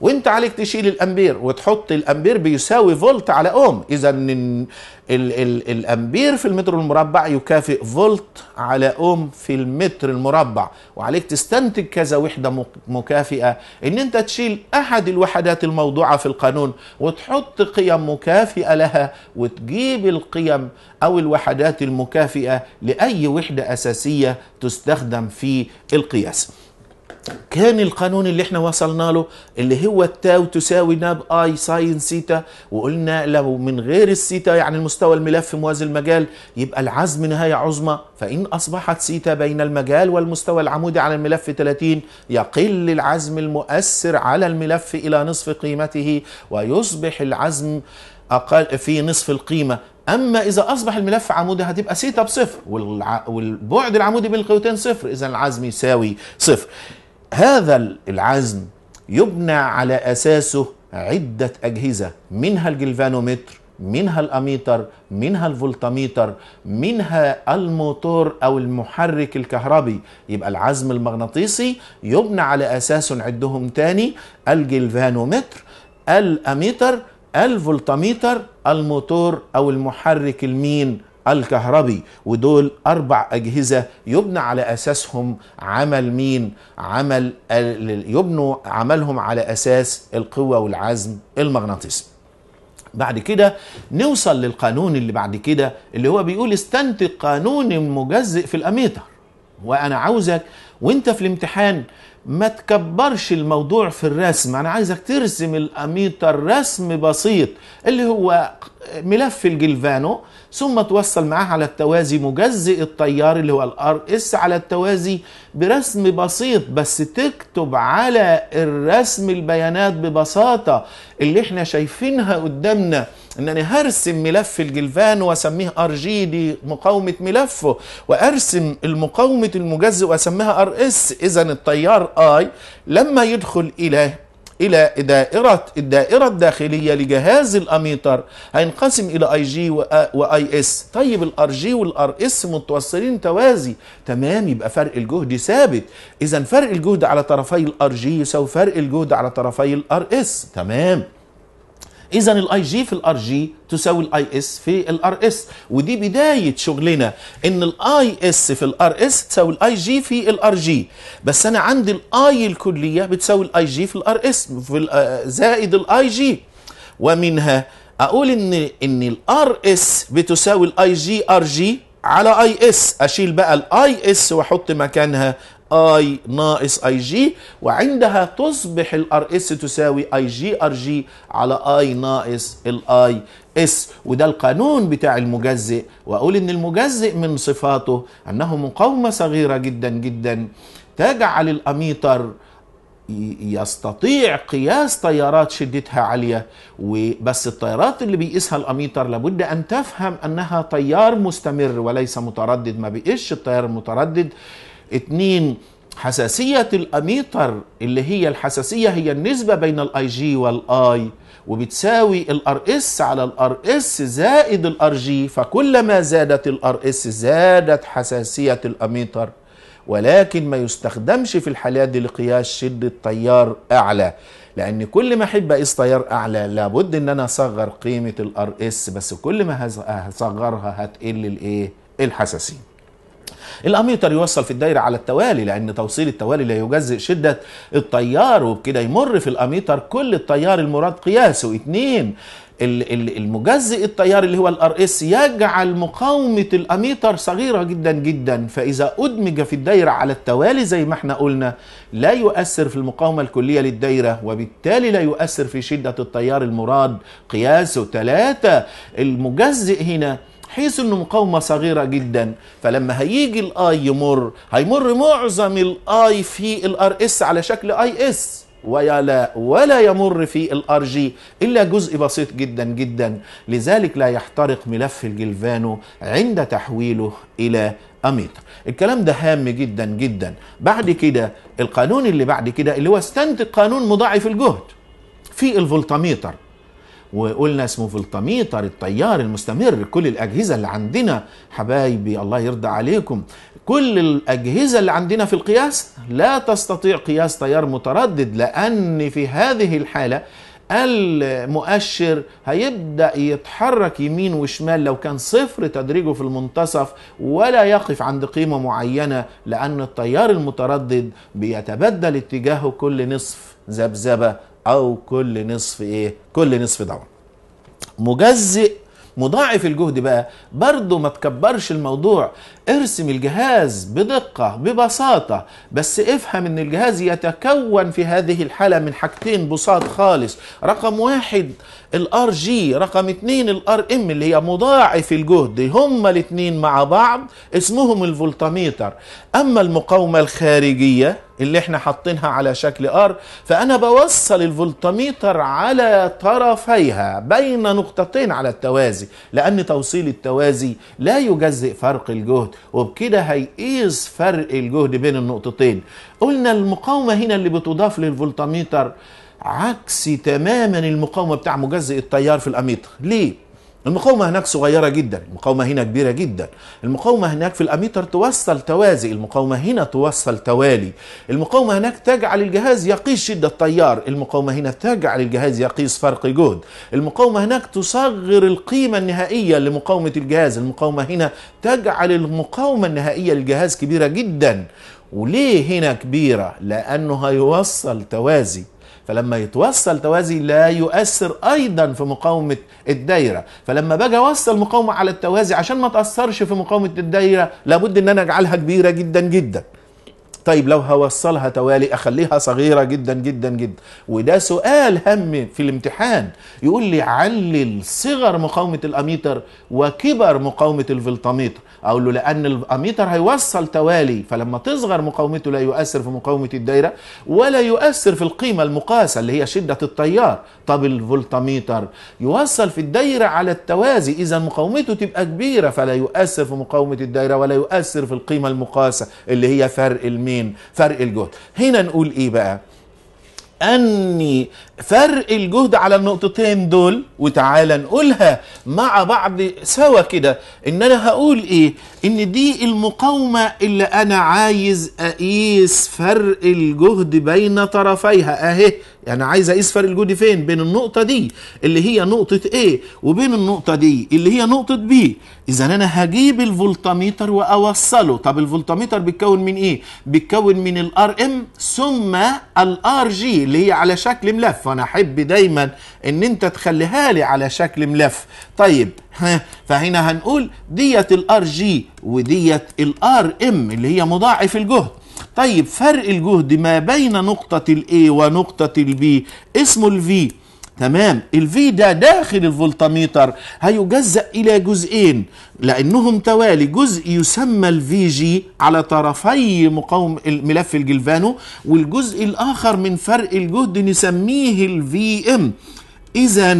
وانت عليك تشيل الامبير وتحط الامبير بيساوي فولت على اوم اذا الامبير في المتر المربع يكافئ فولت على اوم في المتر المربع وعليك تستنتج كذا وحده مكافئه ان انت تشيل احد الوحدات الموضوعه في القانون وتحط قيم مكافئه لها وتجيب القيم او الوحدات المكافئه لاي وحده اساسيه تستخدم في القياس كان القانون اللي احنا وصلنا له اللي هو التاو تساوي ناب اي ساين سيتا وقلنا لو من غير السيتا يعني المستوى الملف موازي المجال يبقى العزم نهاية عظمى فإن أصبحت سيتا بين المجال والمستوى العمودي على الملف 30 يقل العزم المؤثر على الملف إلى نصف قيمته ويصبح العزم أقل في نصف القيمة اما اذا اصبح الملف عمودي هتبقى سيتا بصفر والبعد العمودي بين القوتين صفر اذا العزم يساوي صفر هذا العزم يبنى على أساسه عدة أجهزة منها الجلفانومتر منها الأميتر منها الفولتاميتر منها الموتور أو المحرك الكهربي يبقى العزم المغناطيسي يبنى على أساس عدهم تاني الجلفانومتر الأميتر الفولتاميتر الموتور أو المحرك المين الكهربي ودول أربع أجهزة يبنى على أساسهم عمل مين عمل يبنوا عملهم على أساس القوة والعزم المغناطيسي بعد كده نوصل للقانون اللي بعد كده اللي هو بيقول استنتج قانون مجزئ في الاميتر وانا عاوزك وانت في الامتحان ما تكبرش الموضوع في الرسم انا عايزك ترسم الاميتر رسم بسيط اللي هو ملف الجلفانو ثم توصل معاه على التوازي مجزئ التيار اللي هو الار اس على التوازي برسم بسيط بس تكتب على الرسم البيانات ببساطه اللي احنا شايفينها قدامنا ان انا هرسم ملف الجلفان واسميه ار جي دي مقاومه ملفه وارسم المقاومه المجزئ واسميها ار اس اذا التيار اي لما يدخل الى الى دائره الدائره الداخليه لجهاز الاميتر هينقسم الى اي جي واي اس طيب الار جي والار اس متوصلين توازي تمام يبقى فرق الجهد ثابت اذا فرق الجهد على طرفي الار جي يساوي فرق الجهد على طرفي الار اس تمام اذا الاي جي في الار جي تساوي الاي اس في الار اس ودي بدايه شغلنا ان الاي اس في الار اس تساوي الاي جي في الار جي بس انا عندي الاي الكليه بتساوي الاي جي في الار اس في آه، زائد الاي جي ومنها اقول ان ان الار اس بتساوي الاي جي ار جي على اي اس اشيل بقى الاي اس واحط مكانها اي ناقص اي جي وعندها تصبح الار اس تساوي اي جي ار جي على اي ناقص الاي اس وده القانون بتاع المجزئ واقول ان المجزئ من صفاته انه مقاومه صغيره جدا جدا تجعل الاميتر يستطيع قياس تيارات شدتها عالية بس التيارات اللي بيقيسها الأميتر لابد أن تفهم أنها تيار مستمر وليس متردد ما بيقيسش التيار المتردد اتنين حساسية الأميتر اللي هي الحساسية هي النسبة بين الاي جي والاي وبتساوي الار اس على الار اس زائد الار جي فكلما زادت الار اس زادت حساسية الأميتر ولكن ما يستخدمش في الحالات دي لقياس شدة تيار أعلى لأن كل ما أحب أقيس تيار أعلى لابد إن أنا أصغر قيمة الار اس بس كل ما هصغرها هتقل الإيه؟ الحساسية الاميتر يوصل في الدايره على التوالي لان توصيل التوالي لا يجزئ شده التيار وبكده يمر في الاميتر كل التيار المراد قياسه اتنين المجزئ التيار اللي هو الار اس يجعل مقاومه الاميتر صغيره جدا جدا فاذا ادمج في الدايره على التوالي زي ما احنا قلنا لا يؤثر في المقاومه الكليه للدايره وبالتالي لا يؤثر في شده التيار المراد قياسه ثلاثه المجزئ هنا حيث انه مقاومة صغيرة جدا فلما هيجي الاي يمر هيمر معظم الاي في الار اس على شكل اي اس ولا ولا يمر في الار جي الا جزء بسيط جدا جدا لذلك لا يحترق ملف الجلفانو عند تحويله الى اميتر الكلام ده هام جدا جدا بعد كده القانون اللي بعد كده اللي هو استنتج قانون مضاعف الجهد في الفولتاميتر وقلنا اسمه فلتميتر التيار المستمر كل الأجهزة اللي عندنا حبايبي الله يرضى عليكم كل الأجهزة اللي عندنا في القياس لا تستطيع قياس تيار متردد لأن في هذه الحالة المؤشر هيبدأ يتحرك يمين وشمال لو كان صفر تدريجه في المنتصف ولا يقف عند قيمة معينة لأن التيار المتردد بيتبدل اتجاهه كل نصف ذبذبة او كل نصف ايه كل نصف دورة مجزئ مضاعف الجهد بقى برضه ما تكبرش الموضوع ارسم الجهاز بدقة ببساطة بس افهم ان الجهاز يتكون في هذه الحالة من حاجتين بساط خالص رقم واحد الار جي رقم اثنين الار ام اللي هي مضاعف الجهد هما الاثنين مع بعض اسمهم الفولتاميتر اما المقاومة الخارجية اللي احنا حاطينها على شكل ار فانا بوصل الفولتاميتر على طرفيها بين نقطتين على التوازي لان توصيل التوازي لا يجزئ فرق الجهد وبكده هيقيس فرق الجهد بين النقطتين قلنا المقاومة هنا اللي بتضاف للفولتاميتر عكس تماما المقاومة بتاع مجزئ التيار في الاميتر ليه؟ المقاومة هناك صغيرة جدا المقاومة هنا كبيرة جدا المقاومة هناك في الأميتر توصل توازي المقاومة هنا توصل توالي المقاومة هناك تجعل الجهاز يقيس شدة التيار المقاومة هنا تجعل الجهاز يقيس فرق جهد المقاومة هناك تصغر القيمة النهائية لمقاومة الجهاز المقاومة هنا تجعل المقاومة النهائية للجهاز كبيرة جدا وليه هنا كبيرة؟ لأنه هيوصل توازي فلما يتوصل توازي لا يؤثر ايضا في مقاومه الدايره فلما باجي اوصل مقاومه على التوازي عشان ما تاثرش في مقاومه الدايره لابد ان انا اجعلها كبيره جدا جدا طيب لو هوصلها توالي اخليها صغيره جدا جدا جدا وده سؤال هم في الامتحان يقول لي علل صغر مقاومه الاميتر وكبر مقاومه الفلتاميتر اقول له لان الاميتر هيوصل توالي فلما تصغر مقاومته لا يؤثر في مقاومه الدايره ولا يؤثر في القيمه المقاسه اللي هي شده التيار طب الفولتاميتر يوصل في الدايره على التوازي اذا مقاومته تبقى كبيره فلا يؤثر في مقاومه الدايره ولا يؤثر في القيمه المقاسه اللي هي فرق الميل بين فرق الجهد هنا نقول ايه بقى اني فرق الجهد على النقطتين دول وتعالى نقولها مع بعض سوا كده ان انا هقول ايه ان دي المقاومه اللي انا عايز اقيس فرق الجهد بين طرفيها اهي يعني عايز اقيس فرق الجهد فين بين النقطه دي اللي هي نقطه A وبين النقطه دي اللي هي نقطه B اذا انا هجيب الفولتاميتر واوصله طب الفولتاميتر بيتكون من ايه بيتكون من الار ام ثم الار جي اللي هي على شكل ملف وانا احب دايما ان انت تخليها لي على شكل ملف طيب فهنا هنقول ديت الار جي وديت الار ام اللي هي مضاعف الجهد طيب فرق الجهد ما بين نقطة الاي ونقطة البي اسمه الفي تمام الفي ده داخل الفولتميتر هيجزأ إلى جزئين لأنهم توالي جزء يسمى الفي جي على طرفي مقاوم ملف الجلفانو والجزء الآخر من فرق الجهد نسميه الفي ام إذا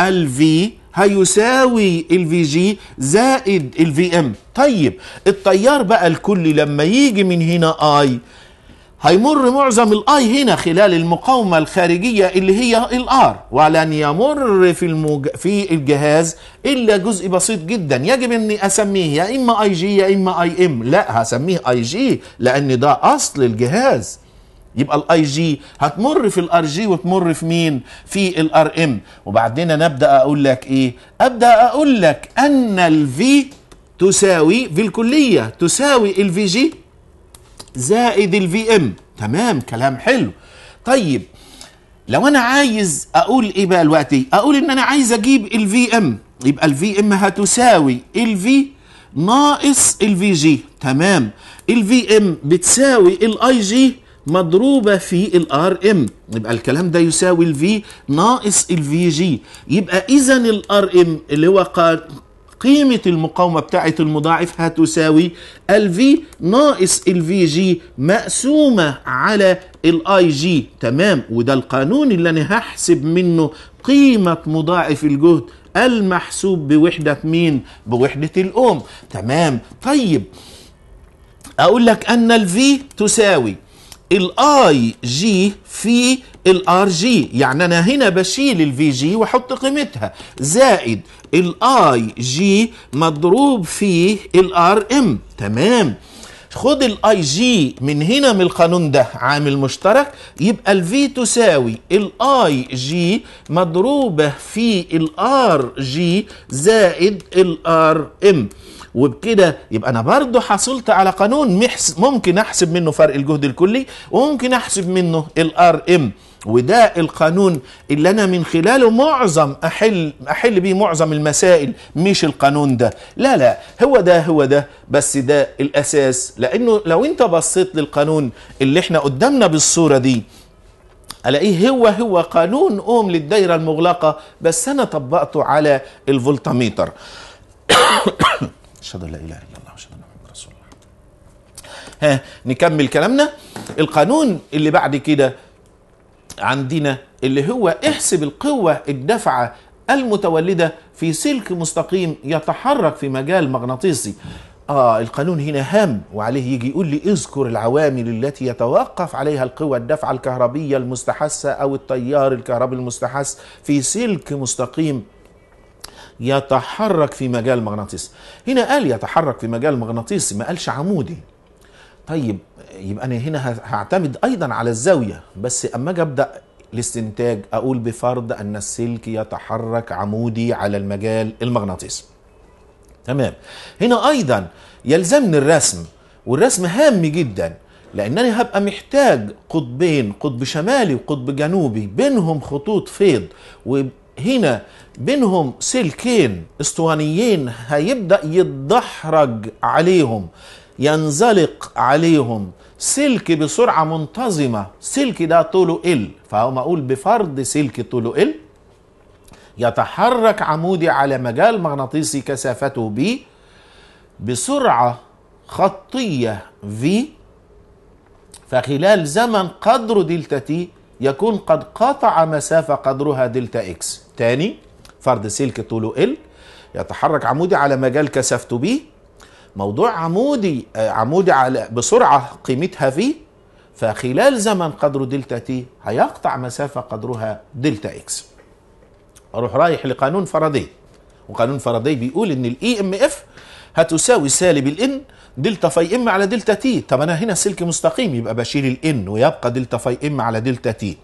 الفي هيساوي الفي جي زائد الفي ام طيب التيار بقى الكلي لما يجي من هنا اي هيمر معظم الاي هنا خلال المقاومه الخارجيه اللي هي الار ولن يمر في الموج في الجهاز الا جزء بسيط جدا يجب اني اسميه يا اما اي جي يا اما اي ام لا هسميه اي جي لان ده اصل الجهاز يبقى الاي جي هتمر في الار جي وتمر في مين في الار ام وبعدين انا ابدا اقول لك ايه ابدا اقول لك ان الفي تساوي في الكليه تساوي الفي جي زائد الفي ام تمام كلام حلو طيب لو انا عايز اقول ايه بقى دلوقتي اقول ان انا عايز اجيب الفي ام يبقى الفي ام هتساوي الفي ناقص الفي جي تمام الفي ام بتساوي الاي جي مضروبة في الار ام يبقى الكلام ده يساوي الفي ناقص الفي جي يبقى اذا الار ام اللي هو قيمة المقاومة بتاعة المضاعف هتساوي الفي ناقص الفي جي مقسومة على الاي جي تمام وده القانون اللي انا هحسب منه قيمة مضاعف الجهد المحسوب بوحدة مين بوحدة الاوم تمام طيب اقول لك ان الفي تساوي الاي جي في الار جي يعني انا هنا بشيل الفي جي واحط قيمتها زائد الاي جي مضروب في الار ام تمام خد الاي جي من هنا من القانون ده عامل مشترك يبقى الفي تساوي الاي جي مضروبه في الار جي زائد الار ام وبكده يبقى انا برضه حصلت على قانون ممكن احسب منه فرق الجهد الكلي وممكن احسب منه الار ام وده القانون اللي انا من خلاله معظم احل احل بيه معظم المسائل مش القانون ده لا لا هو ده هو ده بس ده الاساس لانه لو انت بصيت للقانون اللي احنا قدامنا بالصوره دي الاقيه هو هو قانون اوم للدايره المغلقه بس انا طبقته على الفولتاميتر أشهد أن لا إله إلا الله وأشهد أن محمد رسول الله ها نكمل كلامنا القانون اللي بعد كده عندنا اللي هو احسب القوة الدفعة المتولدة في سلك مستقيم يتحرك في مجال مغناطيسي آه القانون هنا هام وعليه يجي يقول لي اذكر العوامل التي يتوقف عليها القوى الدفعة الكهربية المستحثة أو التيار الكهربي المستحث في سلك مستقيم يتحرك في مجال مغناطيسي هنا قال يتحرك في مجال مغناطيسي ما قالش عمودي طيب يبقى انا هنا هعتمد ايضا على الزاويه بس اما اجي ابدا الاستنتاج اقول بفرض ان السلك يتحرك عمودي على المجال المغناطيسي تمام هنا ايضا يلزمني الرسم والرسم هام جدا لانني هبقى محتاج قطبين قطب شمالي وقطب جنوبي بينهم خطوط فيض هنا بينهم سلكين اسطوانيين هيبدا يتدحرج عليهم ينزلق عليهم سلك بسرعه منتظمه سلك ده طوله ال فهو اقول بفرض سلك طوله ال يتحرك عمودي على مجال مغناطيسي كثافته B بسرعة خطية V فخلال زمن قدره دلتا تي يكون قد قطع مسافة قدرها دلتا اكس تاني فرد سلك طوله ال يتحرك عمودي على مجال كثفته به موضوع عمودي آه، عمودي على بسرعة قيمتها في فخلال زمن قدره دلتا تي هيقطع مسافة قدرها دلتا اكس اروح رايح لقانون فرضي وقانون فرضي بيقول ان الاي ام e اف هتساوي سالب الان دلتا فاي ام على دلتا تي طب انا هنا سلك مستقيم يبقى بشيل الان ويبقى دلتا فاي ام على دلتا تي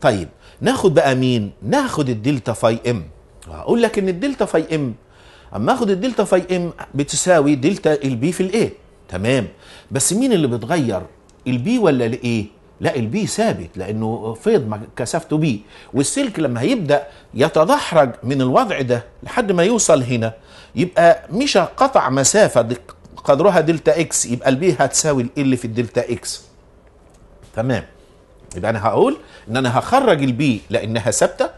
طيب ناخد بقى مين ناخد الدلتا فاي ام هقول لك ان الدلتا فاي ام اما اخد الدلتا فاي ام بتساوي دلتا البي في الاي تمام بس مين اللي بتغير البي ولا الاي لا البي ثابت لانه فيض كثافته بي والسلك لما هيبدا يتدحرج من الوضع ده لحد ما يوصل هنا يبقى مشى قطع مسافه قدرها دلتا اكس يبقى البي هتساوي ال في الدلتا اكس تمام يبقى انا هقول ان انا هخرج البي لانها ثابته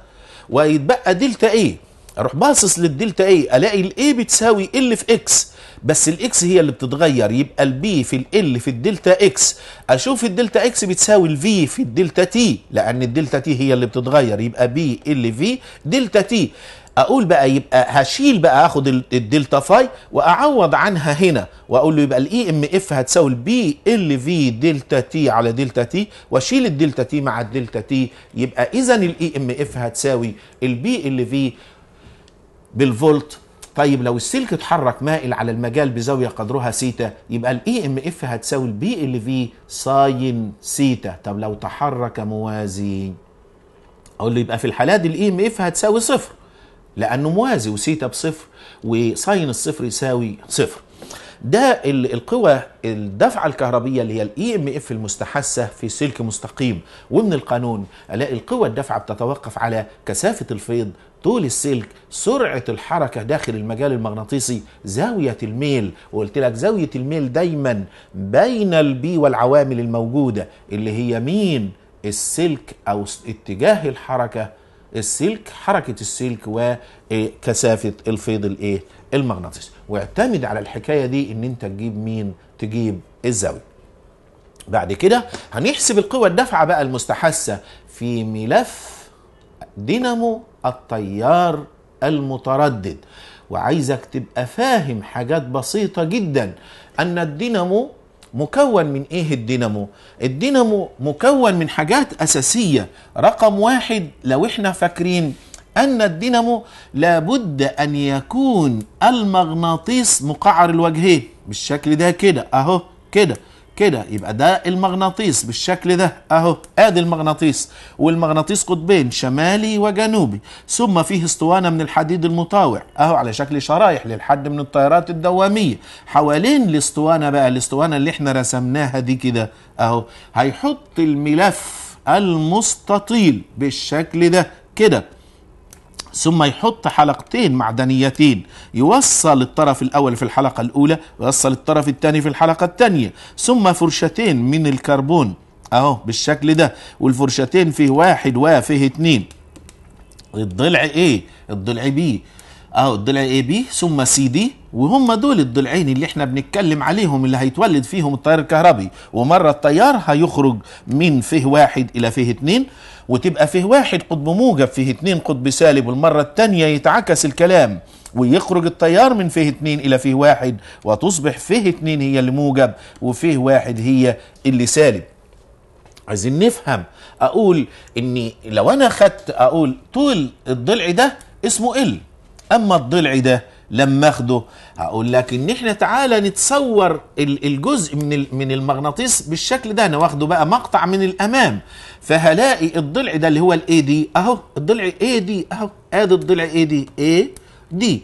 ويتبقى دلتا اي اروح باصص للدلتا اي الاقي الاي بتساوي ال في اكس بس الاكس هي اللي بتتغير يبقى البي في ال في الدلتا اكس اشوف الدلتا اكس بتساوي الفي في الدلتا تي لان الدلتا تي هي اللي بتتغير يبقى بي ال في دلتا تي اقول بقى يبقى هشيل بقى اخد الدلتا فاي واعوض عنها هنا واقول له يبقى الاي ام e اف هتساوي البي ال في دلتا تي على دلتا تي واشيل الدلتا تي مع الدلتا تي يبقى اذا الاي ام e اف هتساوي البي ال في بالفولت طيب لو السلك اتحرك مائل على المجال بزاويه قدرها سيتا يبقى الاي ام e اف هتساوي البي ال في ساين سيتا طب لو تحرك موازي اقول له يبقى في الحالات دي الاي ام اف هتساوي صفر لأنه موازي وسيتا بصفر وساين الصفر يساوي صفر ده القوى الدفعة الكهربية اللي هي الاي ام e اف المستحثة في سلك مستقيم ومن القانون الاقي القوى الدفعة بتتوقف على كثافة الفيض طول السلك سرعة الحركة داخل المجال المغناطيسي زاوية الميل وقلت لك زاوية الميل دايما بين البي والعوامل الموجودة اللي هي مين السلك او اتجاه الحركة السلك حركه السلك وكثافه إيه، الفيض الايه المغناطيسي واعتمد على الحكايه دي ان انت تجيب مين تجيب الزاويه بعد كده هنحسب القوى الدافعه بقى المستحثه في ملف دينامو التيار المتردد وعايزك تبقى فاهم حاجات بسيطه جدا ان الدينامو مكون من ايه الدينامو الدينامو مكون من حاجات اساسيه رقم واحد لو احنا فاكرين ان الدينامو لابد ان يكون المغناطيس مقعر الوجهين بالشكل ده كده اهو كده كده يبقى ده المغناطيس بالشكل ده اهو ادي المغناطيس والمغناطيس قطبين شمالي وجنوبي ثم فيه اسطوانه من الحديد المطاوع اهو على شكل شرايح للحد من التيارات الدواميه حوالين الاسطوانه بقى الاسطوانه اللي احنا رسمناها دي كده اهو هيحط الملف المستطيل بالشكل ده كده ثم يحط حلقتين معدنيتين يوصل الطرف الأول في الحلقة الأولى ويوصل الطرف الثاني في الحلقة الثانية ثم فرشتين من الكربون أهو بالشكل ده والفرشتين فيه واحد وفيه اتنين الضلع ايه الضلع بي اهو الضلع اي بي ثم سي دي وهم دول الضلعين اللي احنا بنتكلم عليهم اللي هيتولد فيهم التيار الكهربي ومره التيار هيخرج من فيه واحد الى فيه اتنين وتبقى فيه واحد قطب موجب فيه اتنين قطب سالب والمرة التانية يتعكس الكلام ويخرج التيار من فيه اتنين الى فيه واحد وتصبح فيه اتنين هي اللي موجب وفيه واحد هي اللي سالب عايزين نفهم اقول اني لو انا خدت اقول طول الضلع ده اسمه ال اما الضلع ده لما اخده هقول لك ان احنا تعالى نتصور الجزء من من المغناطيس بالشكل ده انا واخده بقى مقطع من الامام فهلاقي الضلع ده اللي هو الاي دي اهو الضلع اي دي اهو ادي الضلع اي دي اي دي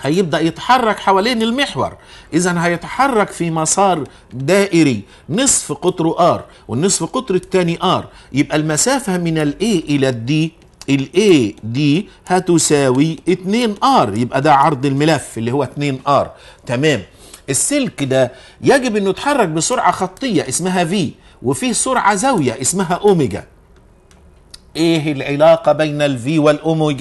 هيبدا يتحرك حوالين المحور اذا هيتحرك في مسار دائري نصف قطره ار والنصف قطر الثاني ار يبقى المسافه من الاي الى الدي الاي دي هتساوي 2 ار يبقى ده عرض الملف اللي هو 2 ار تمام السلك ده يجب انه يتحرك بسرعه خطيه اسمها في وفيه سرعة زاوية اسمها أوميجا ايه العلاقة بين الفي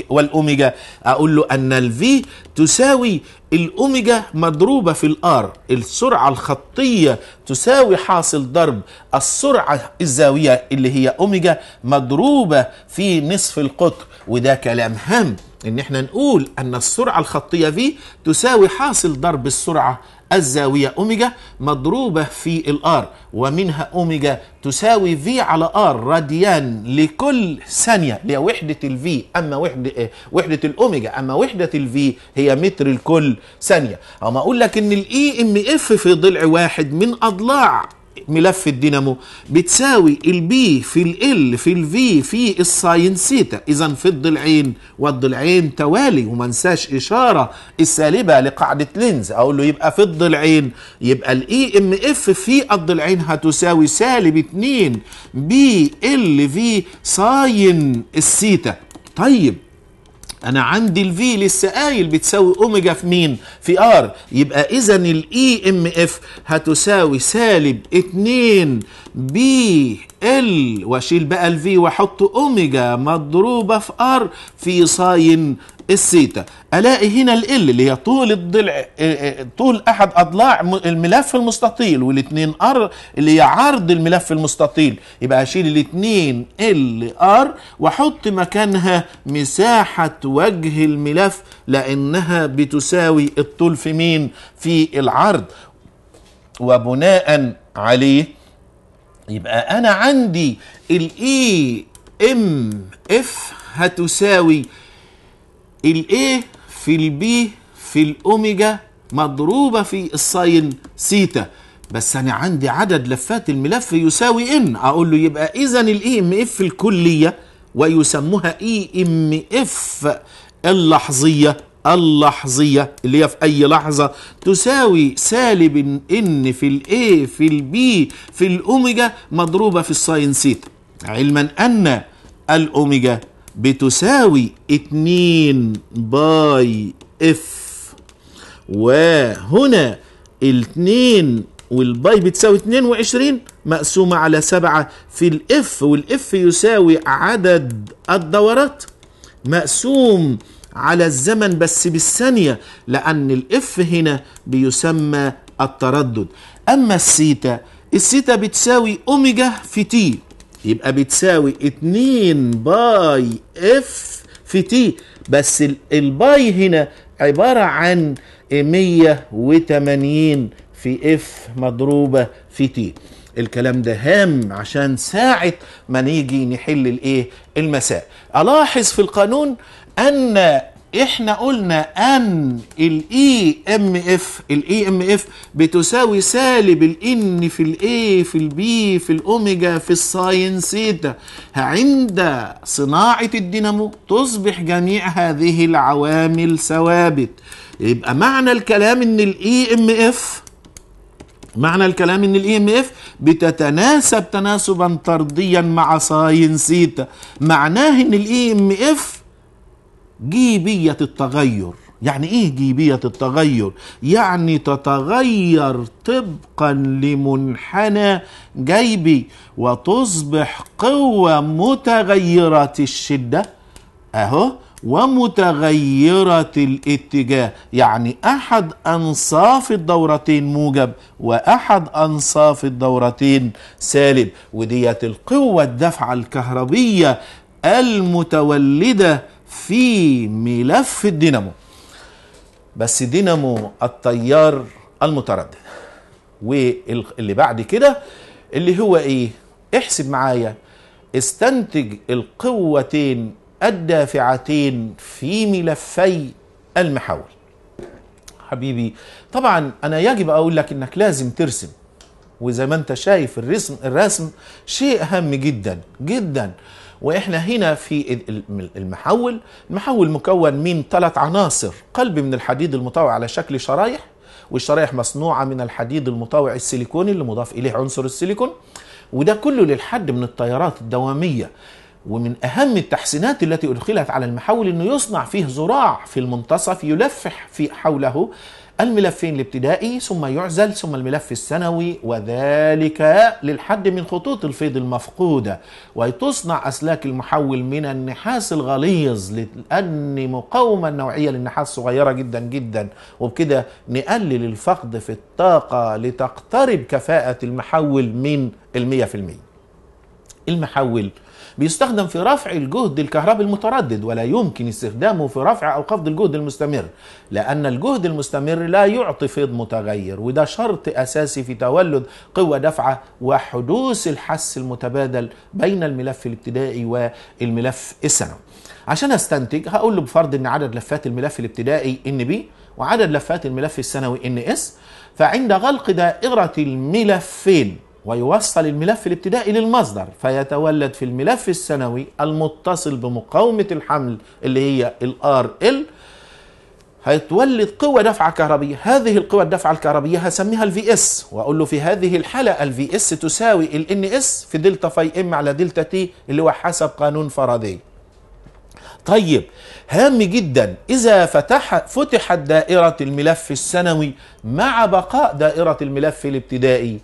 والاوميجا اقول له ان الفي تساوي الاوميجا مضروبة في الار السرعة الخطية تساوي حاصل ضرب السرعة الزاوية اللي هي اوميجا مضروبة في نصف القطر وده كلام هام ان احنا نقول ان السرعة الخطية في تساوي حاصل ضرب السرعة الزاوية أوميجا مضروبة في الآر ومنها أوميجا تساوي في على آر راديان لكل ثانية هي وحدة الفي أما وحدة إيه؟ وحدة الأوميجا أما وحدة الفي هي متر لكل ثانية أما أقول لك إن الإي إم e إف في ضلع واحد من أضلاع ملف الدينامو بتساوي البي في ال في الفي في الساين سيتا اذا في الضلعين والضلعين توالي وما انساش اشاره السالبه لقاعده لينز اقول له يبقى في الضلعين يبقى الاي ام e اف في الضلعين هتساوي سالب 2 بي ال في ساين السيتا طيب انا عندي الفي قايل بتساوي اوميجا في مين في ار يبقى اذا الاي ام e اف هتساوي سالب 2 بي ال واشيل بقى الفي واحط اوميجا مضروبه في ار في ساين السيتا الاقي هنا ال اللي هي طول الضلع إيه، إيه، طول احد اضلاع الملف المستطيل والاثنين ار اللي هي عرض الملف المستطيل يبقى اشيل الاثنين ال ار واحط مكانها مساحه وجه الملف لانها بتساوي الطول في مين في العرض وبناء عليه يبقى انا عندي الاي ام e اف هتساوي الايه في البي في الاوميجا مضروبة في الساين سيتا بس انا عندي عدد لفات الملف يساوي ان اقول له يبقى اذا الاي ام e اف الكلية ويسموها اي ام اف اللحظية اللحظية اللي هي في أي لحظة تساوي سالب إن في الاي في البي في الأوميجا مضروبة في الساين سيتا علما أن الأوميجا بتساوي 2 باي اف وهنا الاتنين والباي بتساوي 22 مقسومة على 7 في الاف والاف يساوي عدد الدورات مقسوم على الزمن بس بالثانية لأن الاف هنا بيسمى التردد أما السيتا السيتا بتساوي أوميجا في تي يبقى بتساوي 2 باي اف في تي بس الباي هنا عبارة عن 180 في اف مضروبة في تي الكلام ده هام عشان ساعة ما نيجي نحل الايه المساء الاحظ في القانون ان احنا قلنا ان الاي ام e اف الاي ام e اف بتساوي سالب الان في الاي في البي في الاوميجا في الساين سيتا عند صناعه الدينامو تصبح جميع هذه العوامل ثوابت يبقى معنى الكلام ان الاي ام e اف معنى الكلام ان الاي ام اف بتتناسب تناسبا طرديا مع ساين سيتا معناه ان الاي ام اف جيبية التغير يعني ايه جيبية التغير يعني تتغير طبقا لمنحنى جيبي وتصبح قوة متغيرة الشدة اهو ومتغيرة الاتجاه يعني احد انصاف الدورتين موجب واحد انصاف الدورتين سالب وديت القوة الدفعة الكهربية المتولدة في ملف الدينامو بس دينامو التيار المتردد واللي بعد كده اللي هو ايه احسب معايا استنتج القوتين الدافعتين في ملفي المحول حبيبي طبعا انا يجب اقول لك انك لازم ترسم وزي ما انت شايف الرسم الرسم شيء هام جدا جدا واحنا هنا في المحول المحول مكون من ثلاث عناصر قلب من الحديد المطاوع على شكل شرايح والشرايح مصنوعه من الحديد المطاوع السيليكوني اللي مضاف اليه عنصر السيليكون وده كله للحد من التيارات الدواميه ومن اهم التحسينات التي ادخلت على المحول انه يصنع فيه زراع في المنتصف يلفح في حوله الملفين الابتدائي ثم يعزل ثم الملف السنوي وذلك للحد من خطوط الفيض المفقودة وتصنع أسلاك المحول من النحاس الغليظ لأن مقاومة النوعية للنحاس صغيرة جدا جدا وبكده نقلل الفقد في الطاقة لتقترب كفاءة المحول من المية في المية المحول بيستخدم في رفع الجهد الكهربي المتردد ولا يمكن استخدامه في رفع أو خفض الجهد المستمر لأن الجهد المستمر لا يعطي فيض متغير وده شرط أساسي في تولد قوة دفعة وحدوث الحس المتبادل بين الملف الابتدائي والملف السنوي عشان استنتج هقول له بفرض ان عدد لفات الملف الابتدائي ان بي وعدد لفات الملف السنوي ان اس فعند غلق دائره الملفين ويوصل الملف الابتدائي للمصدر فيتولد في الملف السنوي المتصل بمقاومة الحمل اللي هي الار ال هيتولد قوة دفعة كهربية هذه القوة الدفعة الكهربية هسميها الفي اس واقول له في هذه الحالة الفي اس تساوي ان اس في دلتا فاي ام على دلتا تي اللي هو حسب قانون فاراداي طيب هام جدا اذا فتح فتحت دائرة الملف السنوي مع بقاء دائرة الملف الابتدائي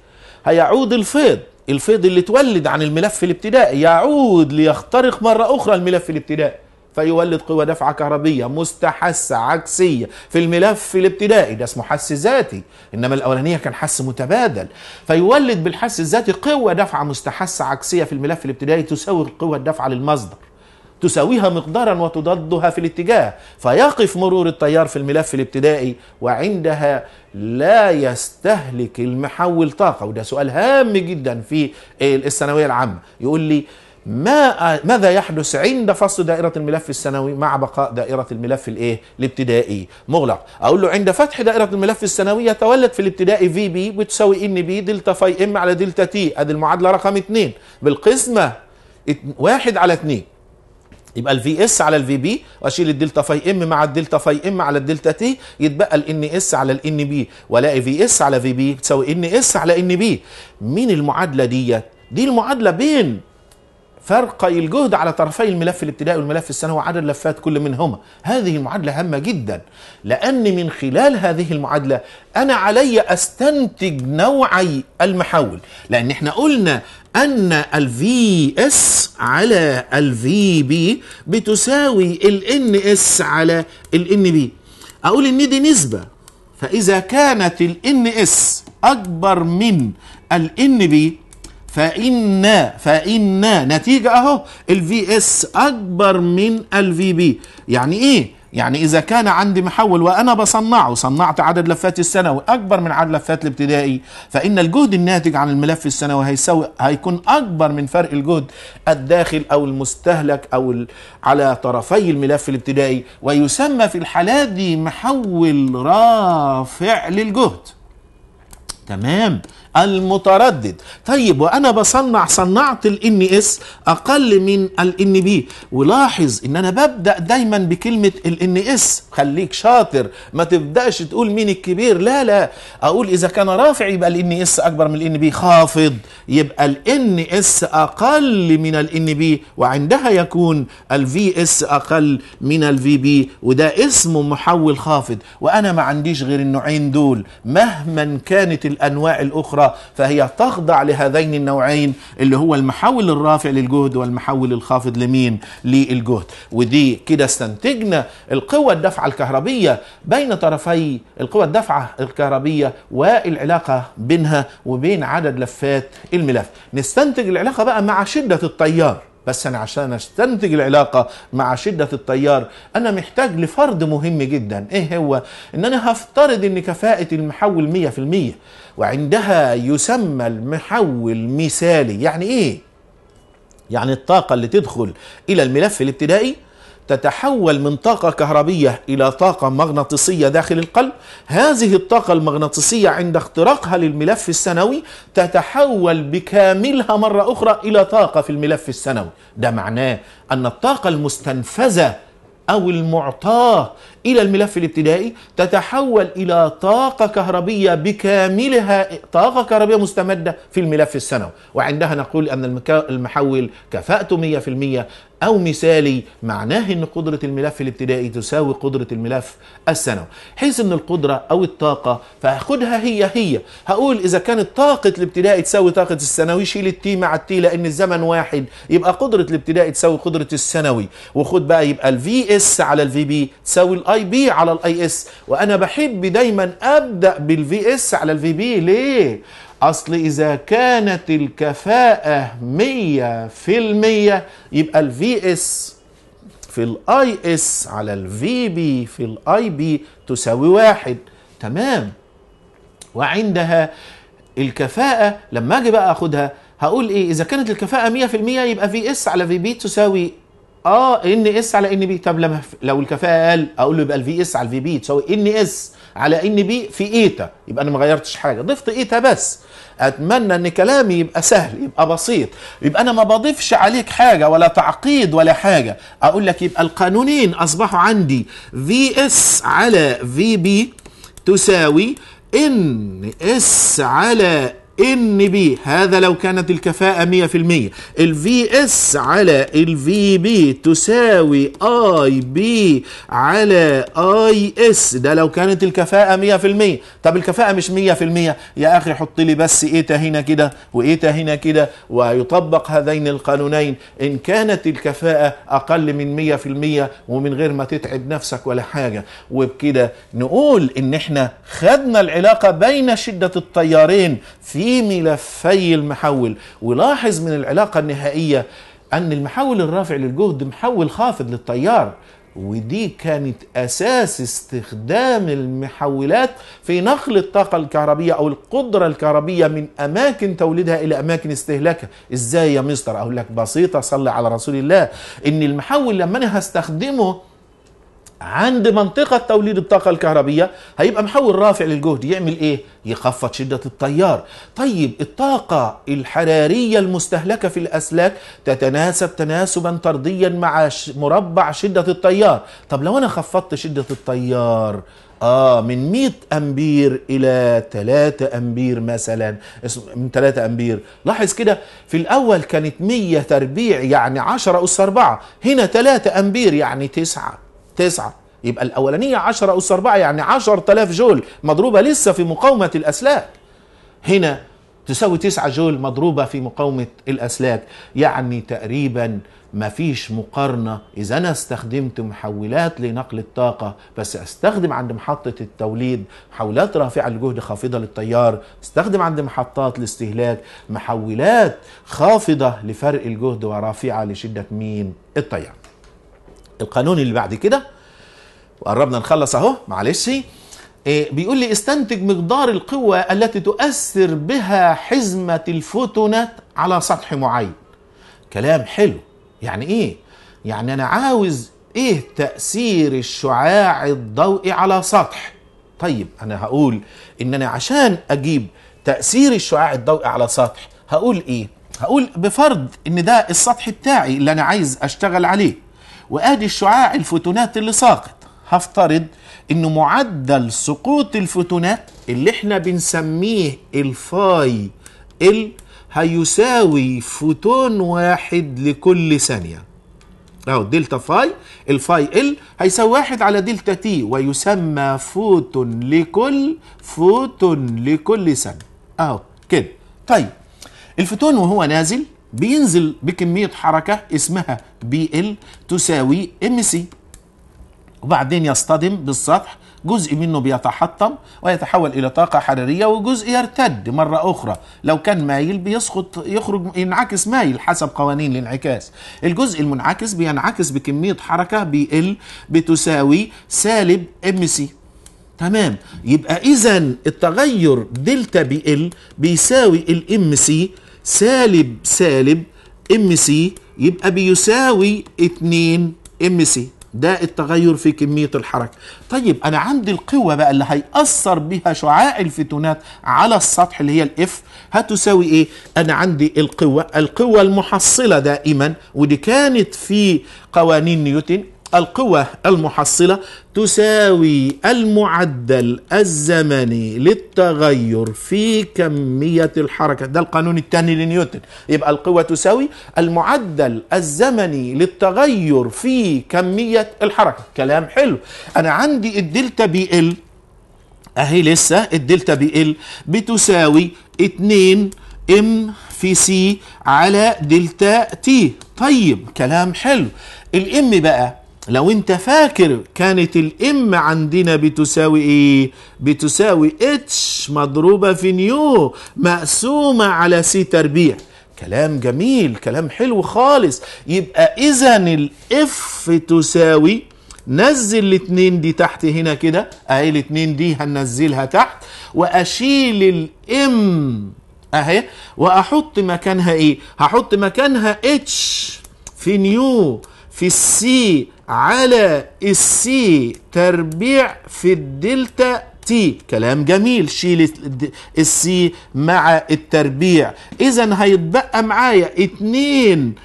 هيعود الفيض الفيض اللي اتولد عن الملف الابتدائي يعود ليخترق مرة أخرى الملف الابتدائي فيولد قوى دفعة كهربية مستحثة عكسية في الملف الابتدائي ده اسمه حس ذاتي إنما الأولانية كان حس متبادل فيولد بالحس الذاتي قوة دفعة مستحثة عكسية في الملف الابتدائي تساوي القوة الدفعة للمصدر تساويها مقدارا وتضادها في الاتجاه فيقف مرور التيار في الملف الابتدائي وعندها لا يستهلك المحول طاقة وده سؤال هام جدا في الثانوية العامة يقول لي ما ماذا يحدث عند فصل دائرة الملف السنوي مع بقاء دائرة الملف الايه؟ الابتدائي مغلق، اقول له عند فتح دائرة الملف السنوي يتولد في الابتدائي في بي بتساوي ان بي دلتا فاي ام على دلتا تي، ادي المعادلة رقم 2 بالقسمة 1 على 2 يبقى الفي اس على الفي بي واشيل الدلتا فاي ام مع الدلتا فاي ام على الدلتا تي يتبقى الان اس على الان بي والاقي في اس على في بي بتساوي ان اس على ان بي مين المعادله ديت دي المعادله بين فرقي الجهد على طرفي الملف الابتدائي والملف الثانوي وعدد لفات كل منهما هذه المعادلة هامة جدا لأن من خلال هذه المعادلة أنا علي أستنتج نوعي المحول لأن احنا قلنا ان الفي اس على الفي بي بتساوي الان اس على الان بي اقول ان دي نسبه فاذا كانت الان اس اكبر من الان بي فإن فإن نتيجة أهو الفي اس أكبر من الفي بي يعني إيه؟ يعني إذا كان عندي محول وأنا بصنعه صنعت عدد لفات السنوي أكبر من عدد لفات الابتدائي فإن الجهد الناتج عن الملف السنوي هيساوي هيكون أكبر من فرق الجهد الداخل أو المستهلك أو على طرفي الملف الابتدائي ويسمى في الحالات دي محول رافع للجهد تمام المتردد طيب وانا بصنع صنعت الان اس اقل من الان بي ولاحظ ان انا ببدا دايما بكلمه الان اس خليك شاطر ما تبداش تقول مين الكبير لا لا اقول اذا كان رافع يبقى الان اس اكبر من الان بي خافض يبقى الان اس اقل من الان بي وعندها يكون الفي اس اقل من الفي بي وده اسمه محول خافض وانا ما عنديش غير النوعين دول مهما كانت الانواع الاخرى فهي تخضع لهذين النوعين اللي هو المحول الرافع للجهد والمحول الخافض لمين للجهد ودي كده استنتجنا القوة الدفعة الكهربية بين طرفي القوة الدفعة الكهربية والعلاقة بينها وبين عدد لفات الملف نستنتج العلاقة بقى مع شدة التيار بس انا عشان استنتج العلاقه مع شده التيار انا محتاج لفرض مهم جدا ايه هو ان انا هفترض ان كفاءه المحول 100% وعندها يسمى المحول مثالي يعني ايه يعني الطاقة اللي تدخل إلى الملف الابتدائي تتحول من طاقة كهربية إلى طاقة مغناطيسية داخل القلب هذه الطاقة المغناطيسية عند اختراقها للملف السنوي تتحول بكاملها مرة أخرى إلى طاقة في الملف السنوي ده معناه أن الطاقة المستنفذة أو المعطاة إلى الملف الابتدائي تتحول إلى طاقة كهربية بكاملها طاقة كهربية مستمدة في الملف السنوي وعندها نقول أن المحول كفاءته 100% أو مثالي معناه أن قدرة الملف الابتدائي تساوي قدرة الملف السنوي حيث أن القدرة أو الطاقة فأخدها هي هي هقول إذا كانت طاقة الابتدائي تساوي طاقة السنوي شيل التي مع التي لأن الزمن واحد يبقى قدرة الابتدائي تساوي قدرة السنوي وخد بقى يبقى الفي اس على الفي بي تساوي الاي بي على الاي اس وأنا بحب دايما أبدأ بالفي اس على الفي بي ليه؟ أصل إذا كانت الكفاءة مية في المية يبقى الفي اس في الاي اس على الفي بي في الاي بي تساوي واحد تمام وعندها الكفاءة لما أجي بقى أخدها هقول إيه إذا كانت الكفاءة 100% يبقى في اس على في بي تساوي اه ان اس على ان بي طب لما لو الكفاءه اقل اقول له يبقى الفي اس على الفي بي تساوي ان اس على ان بي في ايتا يبقى انا ما غيرتش حاجه ضفت ايتا بس اتمنى ان كلامي يبقى سهل يبقى بسيط يبقى انا ما بضيفش عليك حاجه ولا تعقيد ولا حاجه اقول لك يبقى القانونين اصبحوا عندي في اس على في بي تساوي ان اس على ان بي هذا لو كانت الكفاءة 100% الفي اس على الفي بي تساوي اي بي على اي اس ده لو كانت الكفاءة 100% طب الكفاءة مش 100% يا اخي حط لي بس ايتا هنا كده وايتا هنا كده ويطبق هذين القانونين ان كانت الكفاءة اقل من 100% ومن غير ما تتعب نفسك ولا حاجة وبكده نقول ان احنا خدنا العلاقة بين شدة التيارين في ملفي المحول ولاحظ من العلاقة النهائية أن المحول الرافع للجهد محول خافض للتيار ودي كانت اساس استخدام المحولات في نقل الطاقه الكهربيه او القدره الكهربيه من اماكن توليدها الى اماكن استهلاكها ازاي يا مستر اقول لك بسيطه صلي على رسول الله ان المحول لما انا هستخدمه عند منطقة توليد الطاقة الكهربية هيبقى محول رافع للجهد يعمل ايه؟ يخفض شدة التيار طيب الطاقة الحرارية المستهلكة في الأسلاك تتناسب تناسبا طرديا مع مربع شدة التيار طب لو أنا خفضت شدة التيار آه من 100 أمبير إلى 3 أمبير مثلا من 3 أمبير لاحظ كده في الأول كانت 100 تربيع يعني 10 أس 4 هنا 3 أمبير يعني 9 تسعة يبقى الأولانية 10 أس 4 يعني 10000 جول مضروبة لسه في مقاومة الأسلاك هنا تساوي 9 جول مضروبة في مقاومة الأسلاك يعني تقريبا ما فيش مقارنة إذا أنا استخدمت محولات لنقل الطاقة بس أستخدم عند محطة التوليد محولات رافعة الجهد خافضة للتيار استخدم عند محطات الاستهلاك محولات خافضة لفرق الجهد ورافعة لشدة مين التيار القانون اللي بعد كده وقربنا نخلص اهو معلش إيه، بيقول لي استنتج مقدار القوة التي تؤثر بها حزمة الفوتونات على سطح معين كلام حلو يعني ايه يعني انا عاوز ايه تأثير الشعاع الضوئي على سطح طيب انا هقول ان انا عشان اجيب تأثير الشعاع الضوئي على سطح هقول ايه هقول بفرض ان ده السطح بتاعي اللي انا عايز اشتغل عليه وادي الشعاع الفوتونات اللي ساقط هفترض ان معدل سقوط الفوتونات اللي احنا بنسميه الفاي ال هيساوي فوتون واحد لكل ثانيه اهو دلتا فاي الفاي ال هيساوي واحد على دلتا تي ويسمى فوتون لكل فوتون لكل ثانيه اهو كده طيب الفوتون وهو نازل بينزل بكميه حركه اسمها بي ال تساوي ام سي وبعدين يصطدم بالسطح جزء منه بيتحطم ويتحول الى طاقه حراريه وجزء يرتد مره اخرى لو كان مايل بيسقط يخرج ينعكس مايل حسب قوانين الانعكاس الجزء المنعكس بينعكس بكميه حركه بي ال بتساوي سالب ام سي تمام يبقى اذا التغير دلتا بي ال بيساوي الام سي سالب سالب ام سي يبقى بيساوي 2 ام سي ده التغير في كمية الحركة طيب أنا عندي القوة بقى اللي هيأثر بها شعاع الفيتونات على السطح اللي هي الإف هتساوي إيه؟ أنا عندي القوة القوة المحصلة دائما ودي كانت في قوانين نيوتن القوة المحصلة تساوي المعدل الزمني للتغير في كمية الحركة ده القانون الثاني لنيوتن يبقى القوة تساوي المعدل الزمني للتغير في كمية الحركة كلام حلو أنا عندي الدلتا بي ال أهي لسه الدلتا بي ال بتساوي 2 ام في سي على دلتا تي طيب كلام حلو الام بقى لو انت فاكر كانت الام عندنا بتساوي ايه بتساوي اتش مضروبة في نيو مقسومة على سي تربيع كلام جميل كلام حلو خالص يبقى اذا الاف تساوي نزل الاتنين دي تحت هنا كده اهي الاتنين دي هننزلها تحت واشيل الام اهي واحط مكانها ايه هحط مكانها اتش في نيو في السي على السي تربيع في الدلتا تي كلام جميل شيل السي مع التربيع اذا هيتبقى معايا اتنين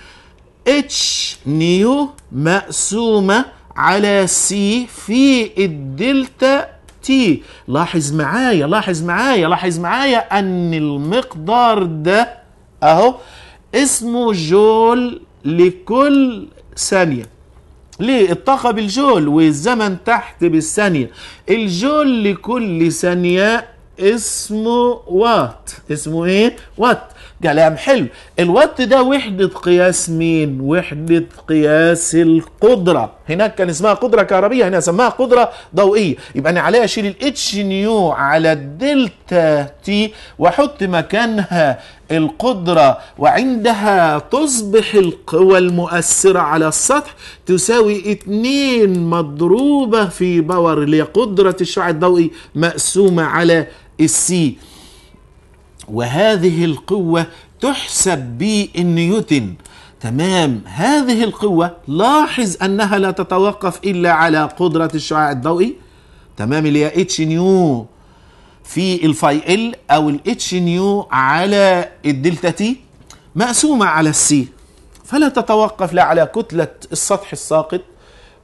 اتش نيو مقسومة على سي في الدلتا تي لاحظ معايا لاحظ معايا لاحظ معايا ان المقدار ده اهو اسمه جول لكل ثانيه ليه الطاقة بالجول والزمن تحت بالثانية الجول لكل ثانية اسمه وات اسمه ايه وات كلام حلو الوات ده وحدة قياس مين وحدة قياس القدرة هناك كان اسمها قدرة كهربية هنا سماها قدرة ضوئية يبقى انا عليها اشيل الاتش نيو على الدلتا تي واحط مكانها القدرة وعندها تصبح القوى المؤثرة على السطح تساوي اتنين مضروبة في باور اللي هي قدرة الشعاع الضوئي مقسومة على السي وهذه القوة تحسب بالنيوتن تمام هذه القوة لاحظ أنها لا تتوقف إلا على قدرة الشعاع الضوئي تمام اللي هي اتش نيو في الفاي ال أو الاتش نيو على الدلتا تي مقسومة على السي فلا تتوقف لا على كتلة السطح الساقط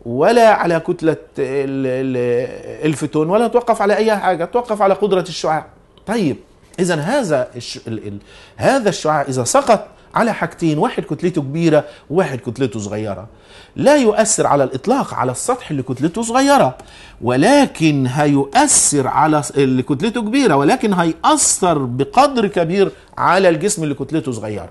ولا على كتلة الفوتون ولا توقف على أي حاجة توقف على قدرة الشعاع طيب اذا هذا الش... ال... ال... هذا الشعاع اذا سقط على حاجتين واحد كتلته كبيرة وواحد كتلته صغيرة لا يؤثر على الإطلاق على السطح اللي كتلته صغيرة ولكن هيؤثر على اللي كتلته كبيرة ولكن هيأثر بقدر كبير على الجسم اللي كتلته صغيرة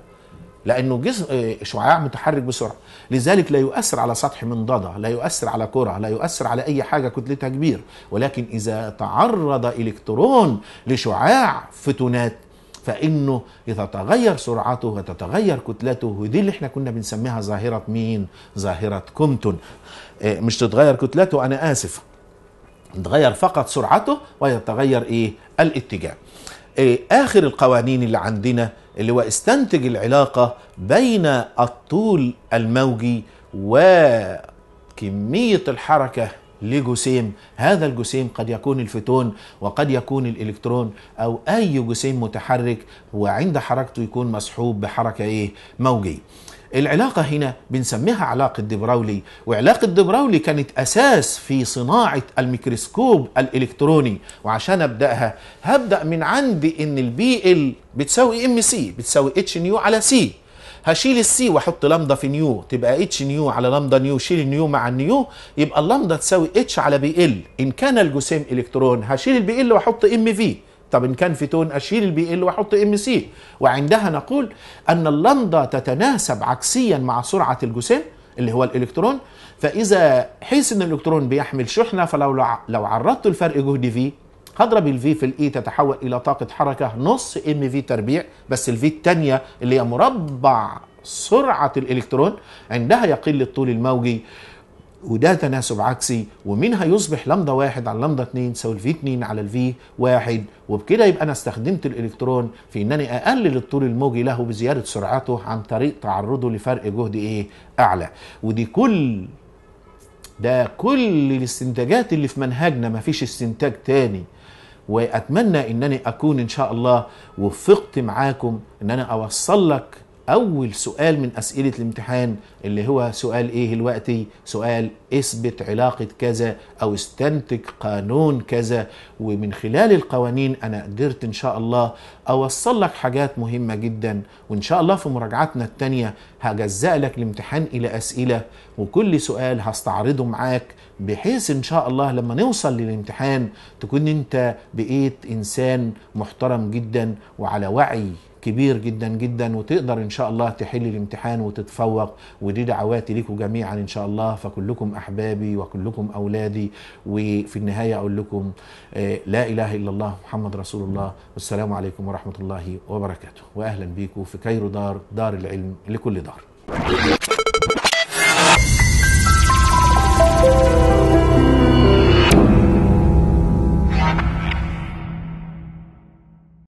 لانه جسم آه، شعاع متحرك بسرعه لذلك لا يؤثر على سطح منضده لا يؤثر على كره لا يؤثر على اي حاجه كتلتها كبير ولكن اذا تعرض الكترون لشعاع فوتونات فانه تغير سرعته وتتغير كتلته ودي اللي احنا كنا بنسميها ظاهره مين ظاهره كومتون آه، مش تتغير كتلته انا اسف تتغير فقط سرعته ويتغير ايه الاتجاه آه، اخر القوانين اللي عندنا اللي هو استنتج العلاقة بين الطول الموجي وكمية الحركة لجسيم هذا الجسيم قد يكون الفوتون وقد يكون الإلكترون أو أي جسيم متحرك وعند حركته يكون مصحوب بحركة إيه موجي العلاقة هنا بنسميها علاقة دبراولي وعلاقة دبراولي كانت أساس في صناعة الميكروسكوب الإلكتروني وعشان أبدأها هبدأ من عندي إن البي ال بتساوي ام سي بتساوي اتش نيو على سي هشيل السي واحط لمدا في نيو تبقى اتش نيو على لمدا نيو شيل النيو مع النيو يبقى اللمدا تساوي اتش على بي ال ان كان الجسيم الكترون هشيل البي ال واحط ام في طب ان كان في تون اشيل بي ال واحط ام سي وعندها نقول ان اللمضه تتناسب عكسيا مع سرعه الجسيم اللي هو الالكترون فاذا حيث ان الالكترون بيحمل شحنه فلو لو عرضت الفرق جهد في هضرب الفي في e الاي تتحول الى طاقه حركه نص ام في تربيع بس الفي الثانيه اللي هي مربع سرعه الالكترون عندها يقل الطول الموجي وده تناسب عكسي ومنها يصبح لمضة واحد على لمضة اتنين تساوي الفي اتنين على الفي واحد وبكده يبقى انا استخدمت الالكترون في انني اقلل الطول الموجي له بزياده سرعته عن طريق تعرضه لفرق جهد ايه اعلى ودي كل ده كل الاستنتاجات اللي في منهجنا مفيش استنتاج تاني واتمنى انني اكون ان شاء الله وفقت معاكم ان انا اوصل لك اول سؤال من اسئله الامتحان اللي هو سؤال ايه الوقتي سؤال اثبت علاقه كذا او استنتج قانون كذا ومن خلال القوانين انا قدرت ان شاء الله اوصل لك حاجات مهمه جدا وان شاء الله في مراجعتنا التانيه هجزأ لك الامتحان الى اسئله وكل سؤال هستعرضه معاك بحيث ان شاء الله لما نوصل للامتحان تكون انت بقيت انسان محترم جدا وعلى وعي كبير جدا جدا وتقدر ان شاء الله تحل الامتحان وتتفوق ودي دعواتي لكم جميعا ان شاء الله فكلكم احبابي وكلكم اولادي وفي النهايه اقول لكم آه، لا اله الا الله محمد رسول الله والسلام عليكم ورحمه الله وبركاته واهلا بيكم في كيرو دار دار العلم لكل دار